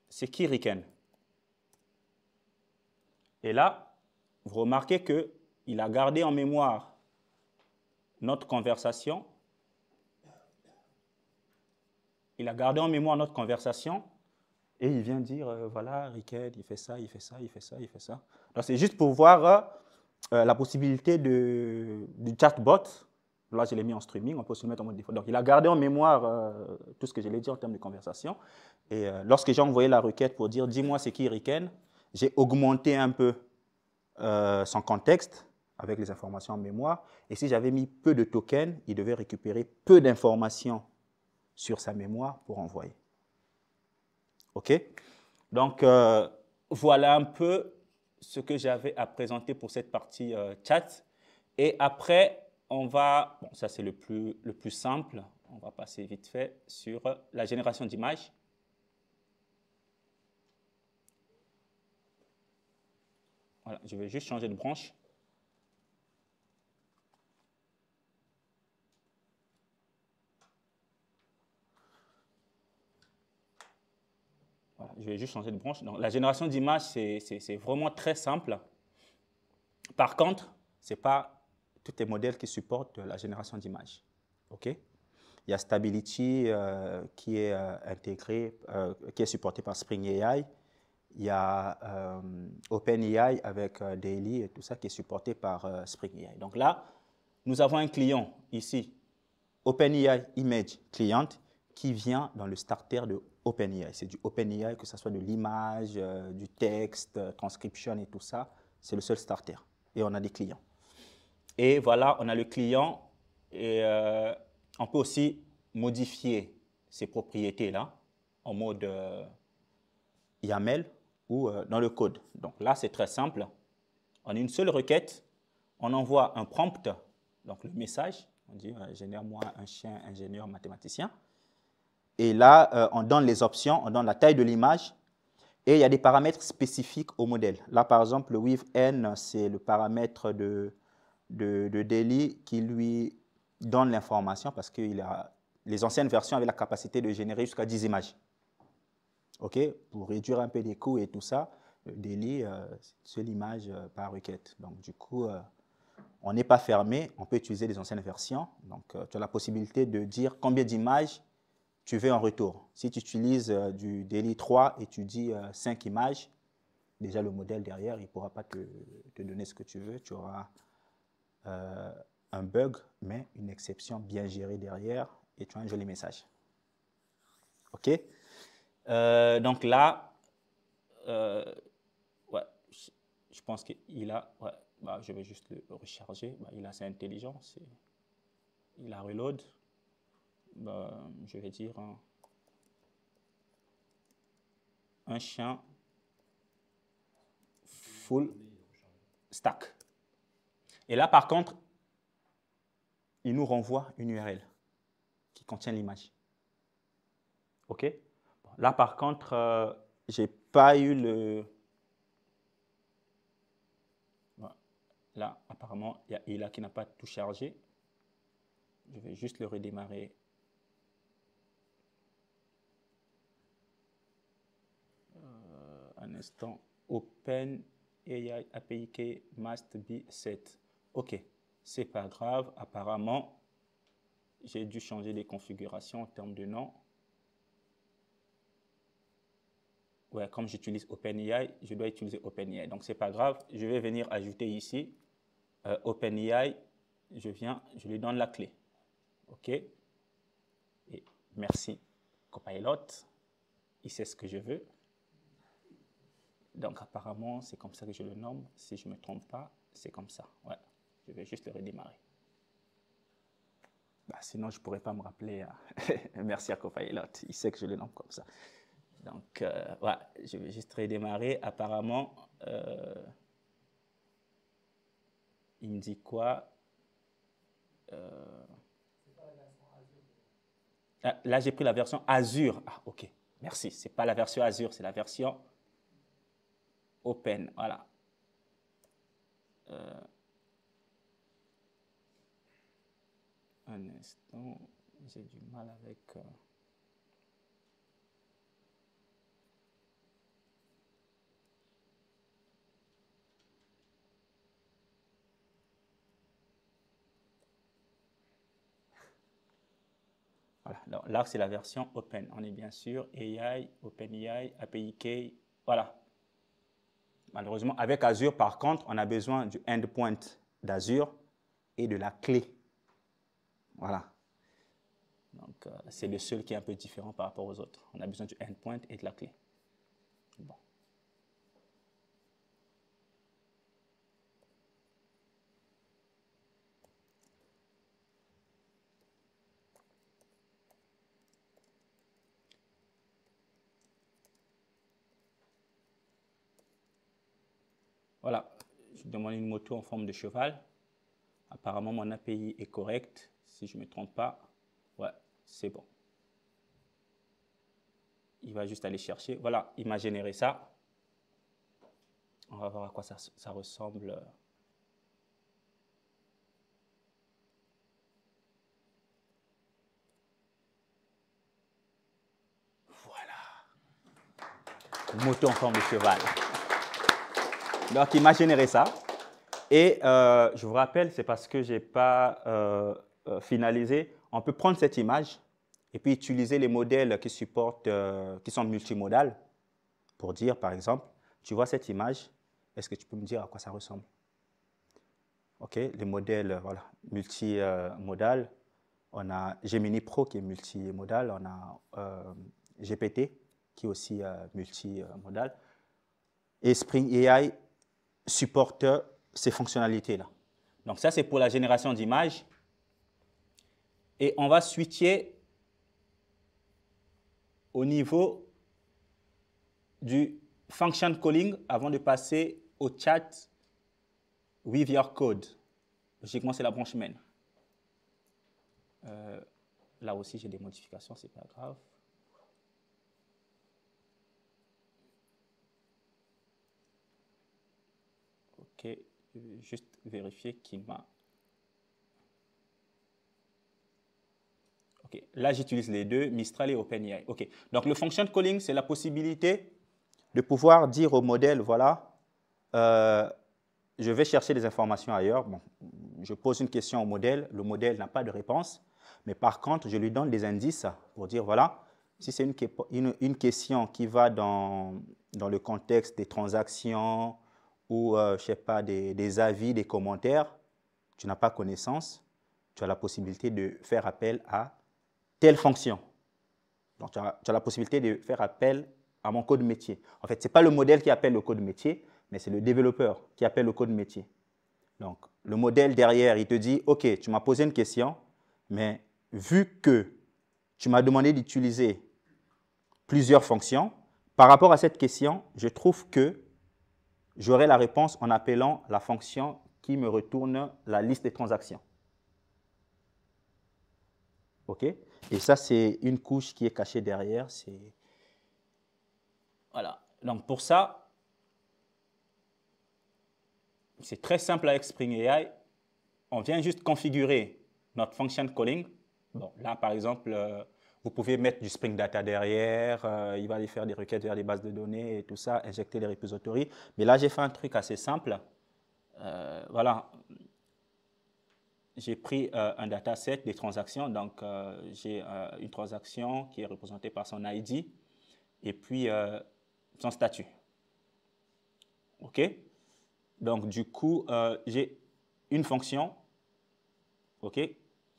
C'est qui Riken Et là, vous remarquez qu'il a gardé en mémoire notre conversation. Il a gardé en mémoire notre conversation et il vient dire, euh, voilà, Riquet, il fait ça, il fait ça, il fait ça, il fait ça. Donc c'est juste pour voir euh, euh, la possibilité de, du chatbot. Là, je l'ai mis en streaming, on peut se le mettre en mode défaut. Donc il a gardé en mémoire tout ce que je l'ai dit en termes de conversation. Et lorsque j'ai envoyé la requête pour dire, dis-moi c'est qui Riquet, j'ai augmenté un peu euh, son contexte, avec les informations en mémoire. Et si j'avais mis peu de tokens, il devait récupérer peu d'informations sur sa mémoire pour envoyer. OK Donc, euh, voilà un peu ce que j'avais à présenter pour cette partie euh, chat. Et après, on va, bon, ça c'est le plus, le plus simple, on va passer vite fait sur la génération d'images. je vais juste changer de branche. Voilà, je vais juste changer de branche. Donc, la génération d'images, c'est vraiment très simple. Par contre, ce n'est pas tous les modèles qui supportent la génération d'images. OK Il y a Stability euh, qui est euh, intégré, euh, qui est supporté par Spring AI. Il y a euh, OpenAI avec euh, Daily et tout ça qui est supporté par euh, Spring Donc là, nous avons un client ici, OpenAI Image Client, qui vient dans le starter de OpenAI. C'est du OpenAI, que ce soit de l'image, euh, du texte, transcription et tout ça. C'est le seul starter. Et on a des clients. Et voilà, on a le client et on peut aussi modifier ces propriétés-là en mode YAML euh, dans le code. Donc là, c'est très simple. On a une seule requête, on envoie un prompt, donc le message. On dit euh, génère-moi un chien ingénieur mathématicien. Et là, euh, on donne les options, on donne la taille de l'image et il y a des paramètres spécifiques au modèle. Là, par exemple, le with n, c'est le paramètre de, de, de qui lui donne l'information parce que a, les anciennes versions avaient la capacité de générer jusqu'à 10 images ok, pour réduire un peu les coûts et tout ça, le euh, c'est l'image euh, par requête. Donc, du coup, euh, on n'est pas fermé, on peut utiliser les anciennes versions. Donc, euh, tu as la possibilité de dire combien d'images tu veux en retour. Si tu utilises du Delhi 3 et tu dis 5 images, déjà le modèle derrière, il ne pourra pas te, te, donner ce que tu veux. Tu auras un bug, mais une exception bien gérée derrière et tu as un joli message. OK euh, donc là, euh, je pense qu'il a, bah, je vais juste le recharger. Bah, il a sa intelligence. Il a reload. Bah, je vais dire un chien full stack. Et là, par contre, il nous renvoie une URL qui contient l'image. OK Là, par contre, euh, j'ai pas eu le... Là, apparemment, il y a qui n'a pas tout chargé. Je vais juste le redémarrer. Euh, un instant. Open AI API must be set. OK, c'est pas grave. Apparemment, j'ai dû changer les configurations en termes de nom. ouais, comme j'utilise OpenAI, je dois utiliser OpenAI. Donc, ce n'est pas grave. Je vais venir ajouter ici euh, OpenAI. Je viens, je lui donne la clé. OK Et merci, Copilot. Il sait ce que je veux. Donc, apparemment, c'est comme ça que je le nomme. Si je ne me trompe pas, c'est comme ça. Ouais. Je vais juste le redémarrer. Bah, sinon, je ne pourrais pas me rappeler. Hein. merci à Copilot. Il sait que je le nomme comme ça. Donc, voilà, euh, je vais juste redémarrer. Apparemment, euh, il me dit quoi euh, ah, Là, j'ai pris la version Azure. Ah, ok, merci. Ce n'est pas la version Azure, c'est la version Open. Voilà. Un instant, j'ai du mal avec... Là, c'est la version open. On est bien sûr AI, OpenAI, API Key. Voilà. Malheureusement, avec Azure, par contre, on a besoin du endpoint d'Azure et de la clé. Voilà. Donc, euh, c'est le seul qui est un peu différent par rapport aux autres. On a besoin du endpoint et de la clé. Bon. Voilà, je demande une moto en forme de cheval. Apparemment, mon API est correct. Si je ne me trompe pas, ouais, c'est bon. Il va juste aller chercher. Voilà, il m'a généré ça. On va voir à quoi ça, ça ressemble. Voilà. Moto en forme de cheval. Donc, il m'a généré ça. Et euh, je vous rappelle, c'est parce que je n'ai pas euh, euh, finalisé. On peut prendre cette image et puis utiliser les modèles qui supportent, qui sont multimodales pour dire, par exemple, tu vois cette image, est-ce que tu peux me dire à quoi ça ressemble OK, les modèles, voilà, multimodal. On a Gemini Pro qui est multimodal, on a GPT qui est aussi multimodal. Et Spring AI supporte ces fonctionnalités-là. Donc ça, c'est pour la génération d'images. Et on va switcher au niveau du function calling avant de passer au chat with your code. Logiquement, c'est la branche main. Euh, là aussi, j'ai des modifications, c'est pas grave. vais juste vérifier qu'il m'a... OK, là j'utilise les deux, Mistral et OpenAI. OK, donc le function calling, c'est la possibilité de pouvoir dire au modèle, voilà, euh, je vais chercher des informations ailleurs. Bon, je pose une question au modèle, le modèle n'a pas de réponse, mais par contre, je lui donne des indices pour dire, voilà, si c'est une, question qui va dans, dans le contexte des transactions, ou, euh, je sais pas, des, avis, des commentaires, tu n'as pas connaissance, tu as la possibilité de faire appel à telle fonction. Donc, tu as, tu as, la possibilité de faire appel à mon code métier. En fait, ce n'est pas le modèle qui appelle le code métier, mais c'est le développeur qui appelle le code métier. Donc, le modèle derrière, il te dit, OK, tu m'as posé une question, mais vu que tu m'as demandé d'utiliser plusieurs fonctions, par rapport à cette question, je trouve que J'aurai la réponse en appelant la fonction qui me retourne la liste des transactions. OK Et ça, c'est une couche qui est cachée derrière. C'est... Voilà. Donc, pour ça, c'est très simple avec exprimer. On vient juste configurer notre function calling. Bon, là, par exemple, euh, vous pouvez mettre du Spring Data derrière, euh, il va aller faire des requêtes vers des bases de données et tout ça, injecter les repositories. Mais là, j'ai fait un truc assez simple. Euh, voilà, j'ai pris euh, un dataset des transactions. Donc, j'ai une transaction qui est représentée par son ID et puis son statut. OK Donc, du coup, j'ai une fonction OK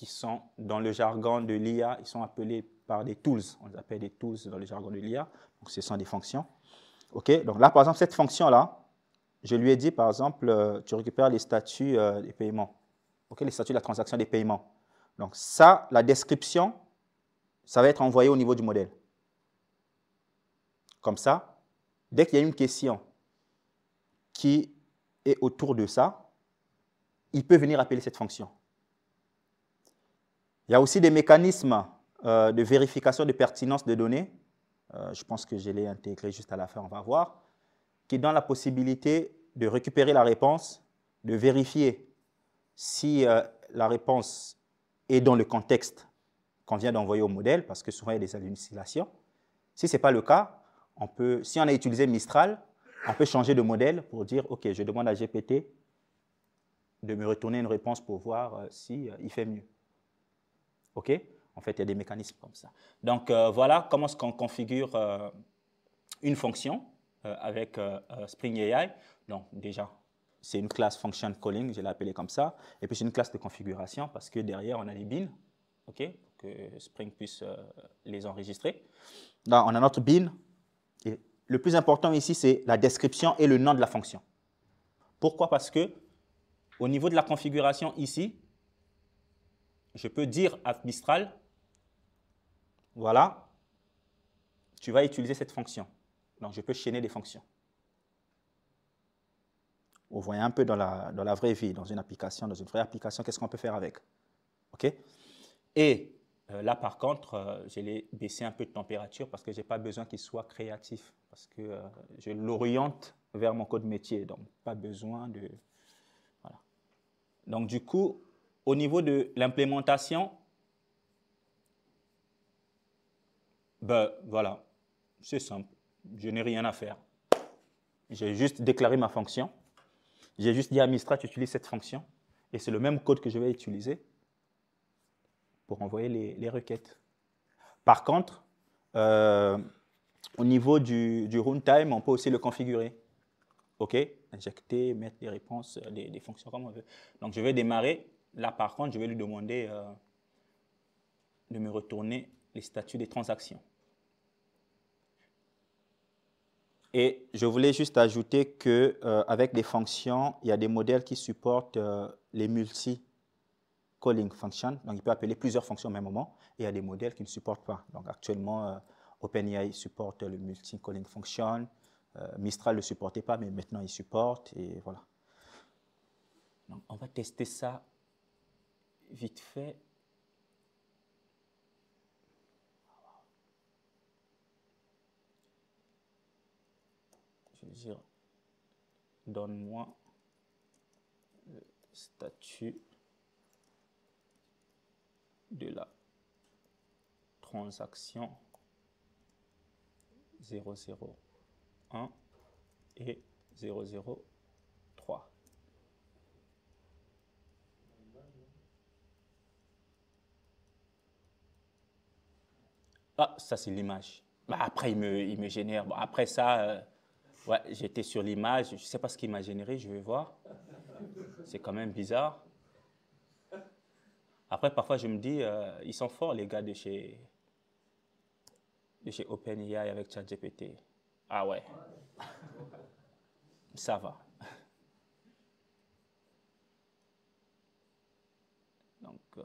qui sont dans le jargon de l'IA, ils sont appelés par des tools. On les appelle des tools dans le jargon de l'IA. Donc, ce sont des fonctions. OK Donc là, par exemple, cette fonction-là, je lui ai dit, par exemple, euh, tu récupères les statuts euh, des paiements. OK Les statuts de la transaction des paiements. Donc ça, la description, ça va être envoyé au niveau du modèle. Comme ça, dès qu'il y a une question qui est autour de ça, il peut venir appeler cette fonction. Il y a aussi des mécanismes euh, de vérification de pertinence des données. Euh, je pense que je l'ai intégré juste à la fin, on va voir, qui donne la possibilité de récupérer la réponse, de vérifier si euh, la réponse est dans le contexte qu'on vient d'envoyer au modèle, parce que souvent il y a des hallucinations. Si ce n'est pas le cas, on peut, si on a utilisé Mistral, on peut changer de modèle pour dire, OK, je demande à GPT de me retourner une réponse pour voir s'il si, il fait mieux. OK En fait, il y a des mécanismes comme ça. Donc, euh, voilà comment est-ce qu'on configure euh, une fonction euh, avec Spring AI. Donc, déjà, c'est une classe function calling, je l'ai appelée comme ça. Et puis, c'est une classe de configuration parce que derrière, on a les bins, OK Pour que Spring puisse les enregistrer. Là, on a notre bin. Et le plus important ici, c'est la description et le nom de la fonction. Pourquoi Parce que au niveau de la configuration ici, je peux dire à Mistral, voilà, tu vas utiliser cette fonction. Donc, je peux chaîner des fonctions. Vous voyez un peu dans la, dans la vraie vie, dans une application, dans une vraie application, qu'est-ce qu'on peut faire avec. OK Et euh, là, par contre, euh, je l'ai baissé un peu de température parce que je n'ai pas besoin qu'il soit créatif, parce que euh, je l'oriente vers mon code métier, donc pas besoin de... Voilà. Donc, du coup, au niveau de l'implémentation, ben voilà, c'est simple, je n'ai rien à faire. J'ai juste déclaré ma fonction, j'ai juste dit à Mistrat, utilises cette fonction, et c'est le même code que je vais utiliser pour envoyer les, requêtes. Par contre, euh, au niveau du, runtime, on peut aussi le configurer. OK Injecter, mettre des réponses, des, des fonctions comme on veut. Donc, je vais démarrer Là, par contre, je vais lui demander euh, de me retourner les statuts des transactions. Et je voulais juste ajouter que euh, avec des fonctions, il y a des modèles qui supportent euh, les multi-calling functions. Donc, il peut appeler plusieurs fonctions au même moment. Et il y a des modèles qui ne supportent pas. Donc, actuellement, OpenAI supporte le multi-calling function. Mistral ne le supportait pas, mais maintenant il supporte. Et voilà. Donc, on va tester ça vite fait. Je veux dire, donne-moi le statut de la transaction 001 et 001. Ah, ça, c'est l'image. Bah, après, il me, il me génère. après ça, euh, j'étais sur l'image. Je ne sais pas ce qu'il m'a généré, je vais voir. C'est quand même bizarre. Après, parfois, je me dis, euh, ils sont forts, les gars de chez, de chez OpenAI avec ChatGPT. Ah ouais, ça va. Donc, euh,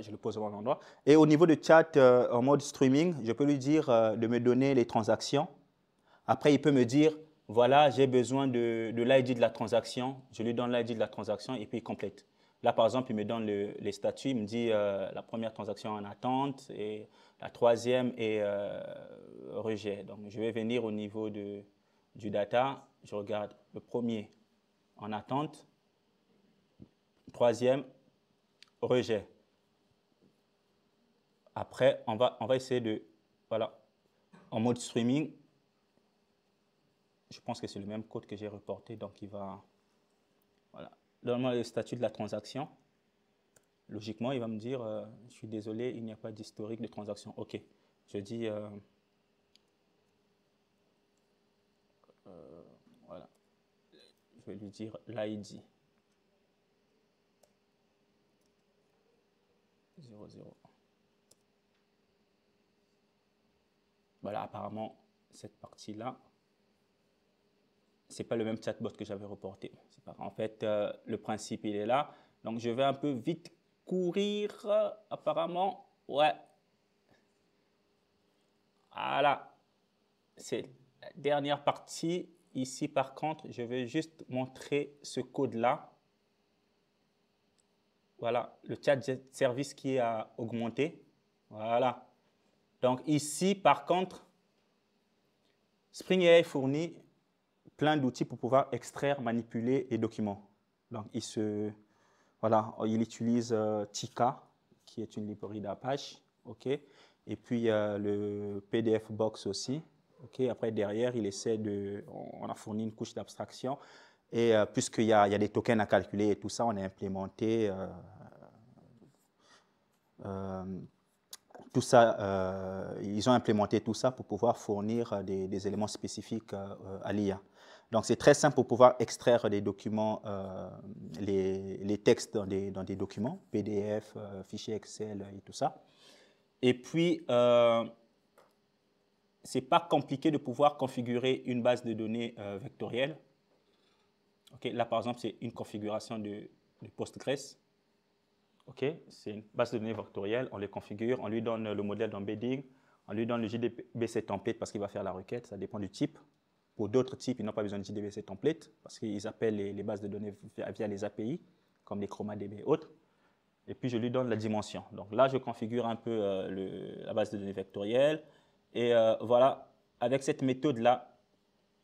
je le pose au bon endroit. Et au niveau de chat euh, en mode streaming, je peux lui dire euh, de me donner les transactions. Après, il peut me dire, voilà, j'ai besoin de, de l'ID de la transaction. Je lui donne l'ID de la transaction et puis il complète. Là, par exemple, il me donne le, les statuts. Il me dit euh, la première transaction en attente et la troisième est rejet. Donc, je vais venir au niveau de, du data. Je regarde le premier en attente, troisième rejet. Après, on va, on va essayer de... Voilà, en mode streaming, je pense que c'est le même code que j'ai reporté, donc il va... Voilà. donne le statut de la transaction. Logiquement, il va me dire, euh, je suis désolé, il n'y a pas d'historique de transaction. OK. Je dis... Euh, euh, voilà. Je vais lui dire l'ID. 00. Voilà, apparemment, cette partie-là, c'est pas le même chatbot que j'avais reporté. En fait, euh, le principe, il est là. Donc, je vais un peu vite courir, apparemment. Ouais. Voilà. C'est la dernière partie. Ici, par contre, je vais juste montrer ce code-là. Voilà, le chat service qui a augmenté. Voilà. Donc ici, par contre, Spring AI fournit plein d'outils pour pouvoir extraire, manipuler les documents. Donc il, se, voilà, il utilise euh, Tika, qui est une librairie d'Apache, ok et puis a le PDF Box aussi. ok Après, derrière, il essaie de... On a fourni une couche d'abstraction. Et euh, puisqu'il y, a des tokens à calculer et tout ça, on a implémenté euh, tout ça, euh, ils ont implémenté tout ça pour pouvoir fournir euh, des, éléments spécifiques euh, à l'IA. Donc c'est très simple pour pouvoir extraire des documents, les, textes dans des, documents, PDF, fichiers Excel et tout ça. Et puis, euh, ce n'est pas compliqué de pouvoir configurer une base de données vectorielle. Ok, là, par exemple, c'est une configuration de, de Postgres. OK C'est une base de données vectorielle, on les configure, on lui donne le modèle d'embedding. on lui donne le JDBC template parce qu'il va faire la requête, ça dépend du type. Pour d'autres types, ils n'ont pas besoin de JDBC template parce qu'ils appellent les, bases de données via, les API, comme les ChromaDB et autres. Et puis je lui donne la dimension. Donc là, je configure un peu euh, la base de données vectorielle. Et euh, voilà, avec cette méthode-là,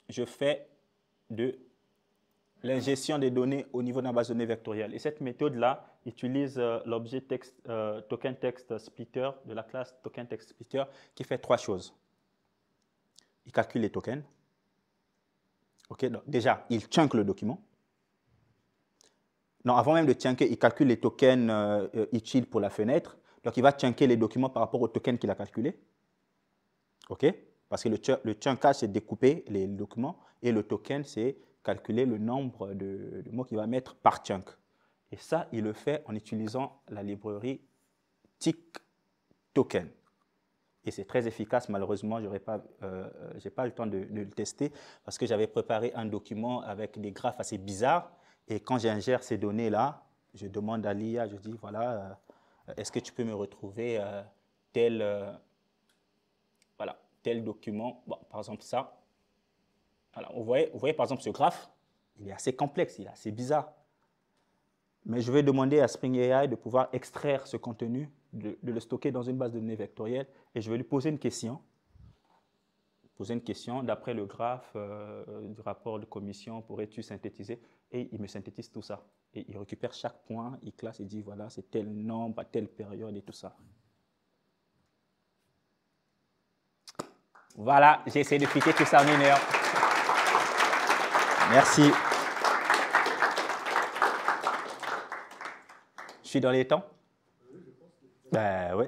je fais de l'ingestion des données au niveau de la base de données vectorielle. Et cette méthode-là, utilise euh, l'objet euh, token text splitter de la classe token text splitter qui fait trois choses. Il calcule les tokens. Ok, donc déjà, il chunk le document. Non, avant même de chunker, il calcule les tokens euh, utiles pour la fenêtre. Donc, il va chunker les documents par rapport aux tokens qu'il a calculés. OK Parce que le, chunkage, c'est découper les documents et le token, c'est calculer le nombre de, de mots qu'il va mettre par chunk. Et ça, il le fait en utilisant la librairie TIC Token. Et c'est très efficace, malheureusement, je n'ai pas, euh, euh, pas le temps de, le tester parce que j'avais préparé un document avec des graphes assez bizarres. Et quand j'ingère ces données-là, je demande à l'IA, je dis, voilà, euh, est-ce que tu peux me retrouver tel, voilà, tel document Par exemple, ça. Voilà, vous, voyez, vous voyez, par exemple, ce graphe, il est assez complexe, il est assez bizarre mais je vais demander à Spring AI de pouvoir extraire ce contenu, de, le stocker dans une base de données vectorielle, et je vais lui poser une question. Poser une question d'après le graphe euh, du rapport de commission, pourrais-tu synthétiser Et il me synthétise tout ça. Et il récupère chaque point, il classe et dit voilà, c'est tel nombre à telle période et tout ça. Voilà, j'ai essayé de cliquer tout ça en une heure. Merci. Je suis dans les temps ben, Oui,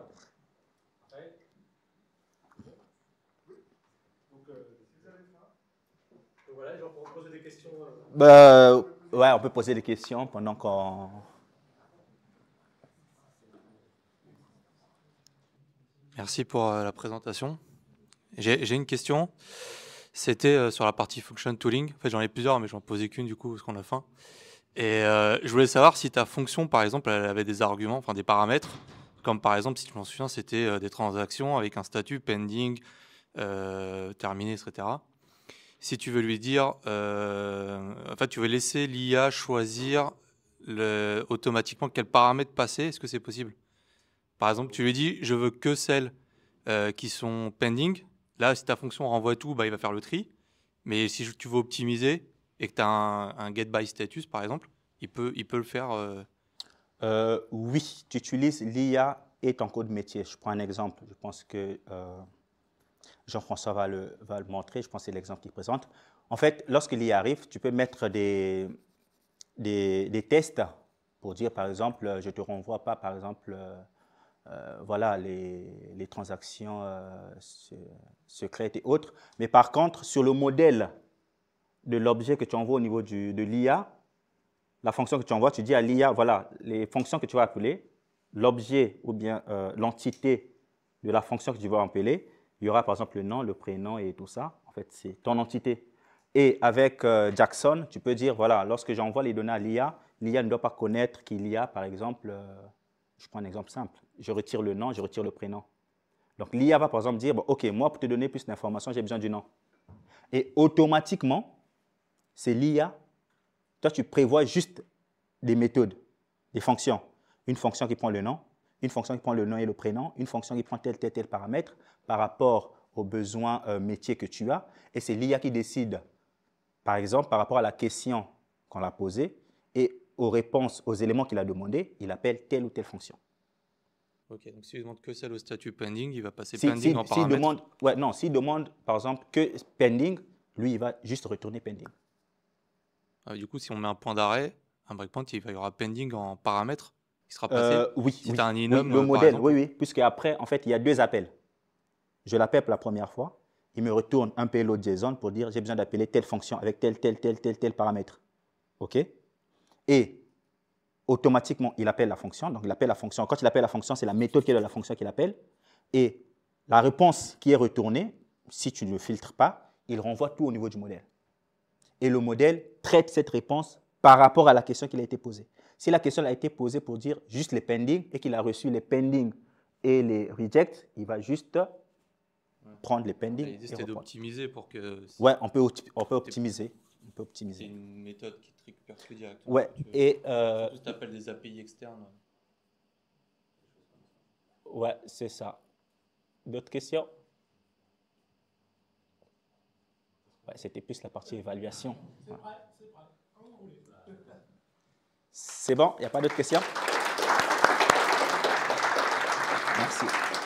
je Ben euh, ouais, on peut poser des questions pendant qu'on. Merci pour euh, la présentation. J'ai une question. C'était euh, sur la partie function tooling. En fait, j'en ai plusieurs, mais je j'en posais qu'une du coup parce qu'on a faim. Et euh, je voulais savoir si ta fonction, par exemple, elle avait des arguments, enfin des paramètres, comme par exemple, si tu m'en souviens, c'était euh, des transactions avec un statut pending, euh, terminé, etc. Si tu veux lui dire, en fait, tu veux laisser l'IA choisir le, automatiquement quel paramètre passer, est-ce que c'est possible Par exemple, tu lui dis, je veux que celles qui sont pending. Là, si ta fonction renvoie tout, bah, il va faire le tri. Mais si tu veux optimiser, et que tu as un, get-by status, par exemple, il peut, il peut le faire euh, euh, Oui, tu utilises l'IA et ton code métier. Je prends un exemple. Je pense que euh, Jean-François va le, va le montrer. Je pense que c'est l'exemple qu'il présente. En fait, lorsque l'IA arrive, tu peux mettre des, des, tests pour dire, par exemple, je ne te renvoie pas, par exemple, voilà, les, les transactions secrètes et autres. Mais par contre, sur le modèle de l'objet que tu envoies au niveau du, de l'IA, la fonction que tu envoies, tu dis à l'IA, voilà, les fonctions que tu vas appeler, l'objet ou bien euh, l'entité de la fonction que tu vas appeler, il y aura par exemple le nom, le prénom et tout ça. En fait, c'est ton entité. Et avec euh, Jackson, tu peux dire, voilà, lorsque j'envoie les données à l'IA, l'IA ne doit pas connaître qu'il y a, par exemple, euh, je prends un exemple simple, je retire le nom, je retire le prénom. Donc l'IA va par exemple dire, bon, OK, moi, pour te donner plus d'informations, j'ai besoin du nom. Et automatiquement, c'est l'IA. Toi, tu prévois juste des méthodes, des fonctions. Une fonction qui prend le nom, une fonction qui prend le nom et le prénom, une fonction qui prend tel, tel, tel paramètre par rapport aux besoins euh, métiers que tu as. Et c'est l'IA qui décide, par exemple, par rapport à la question qu'on l'a posée et aux réponses, aux éléments qu'il a demandés, il appelle telle ou telle fonction. Ok, donc s'il demande que celle au statut pending, il va passer pending en si Demande, ouais, non, s'il demande, par exemple, que pending, lui, il va juste retourner pending. Ah, du coup, si on met un point d'arrêt, un breakpoint, il y aura pending en paramètre qui sera passé. Euh, oui, C'est un inum, le modèle, oui, oui, puisque après, en fait, il y a deux appels. Je l'appelle la première fois, il me retourne un payload JSON pour dire j'ai besoin d'appeler telle fonction avec tel, tel, tel, tel, tel paramètre. OK Et automatiquement, il appelle la fonction. Donc, il appelle la fonction. Quand il appelle la fonction, c'est la méthode qui est de la fonction qu'il appelle. Et la réponse qui est retournée, si tu ne le filtres pas, il renvoie tout au niveau du modèle. Et le modèle traite cette réponse par rapport à la question qui a été posée. Si la question a été posée pour dire juste les pending et qu'il a reçu les pending et les rejects, il va juste prendre les pending. L'idée, c'était d'optimiser pour que. Ouais, on peut, on peut optimiser. On peut optimiser. C'est une méthode qui te récupère directement. Ouais, et. Euh... Tu des API externes. Ouais, c'est ça. D'autres questions c'était plus la partie évaluation. C'est bon, il n'y a pas d'autres questions Merci.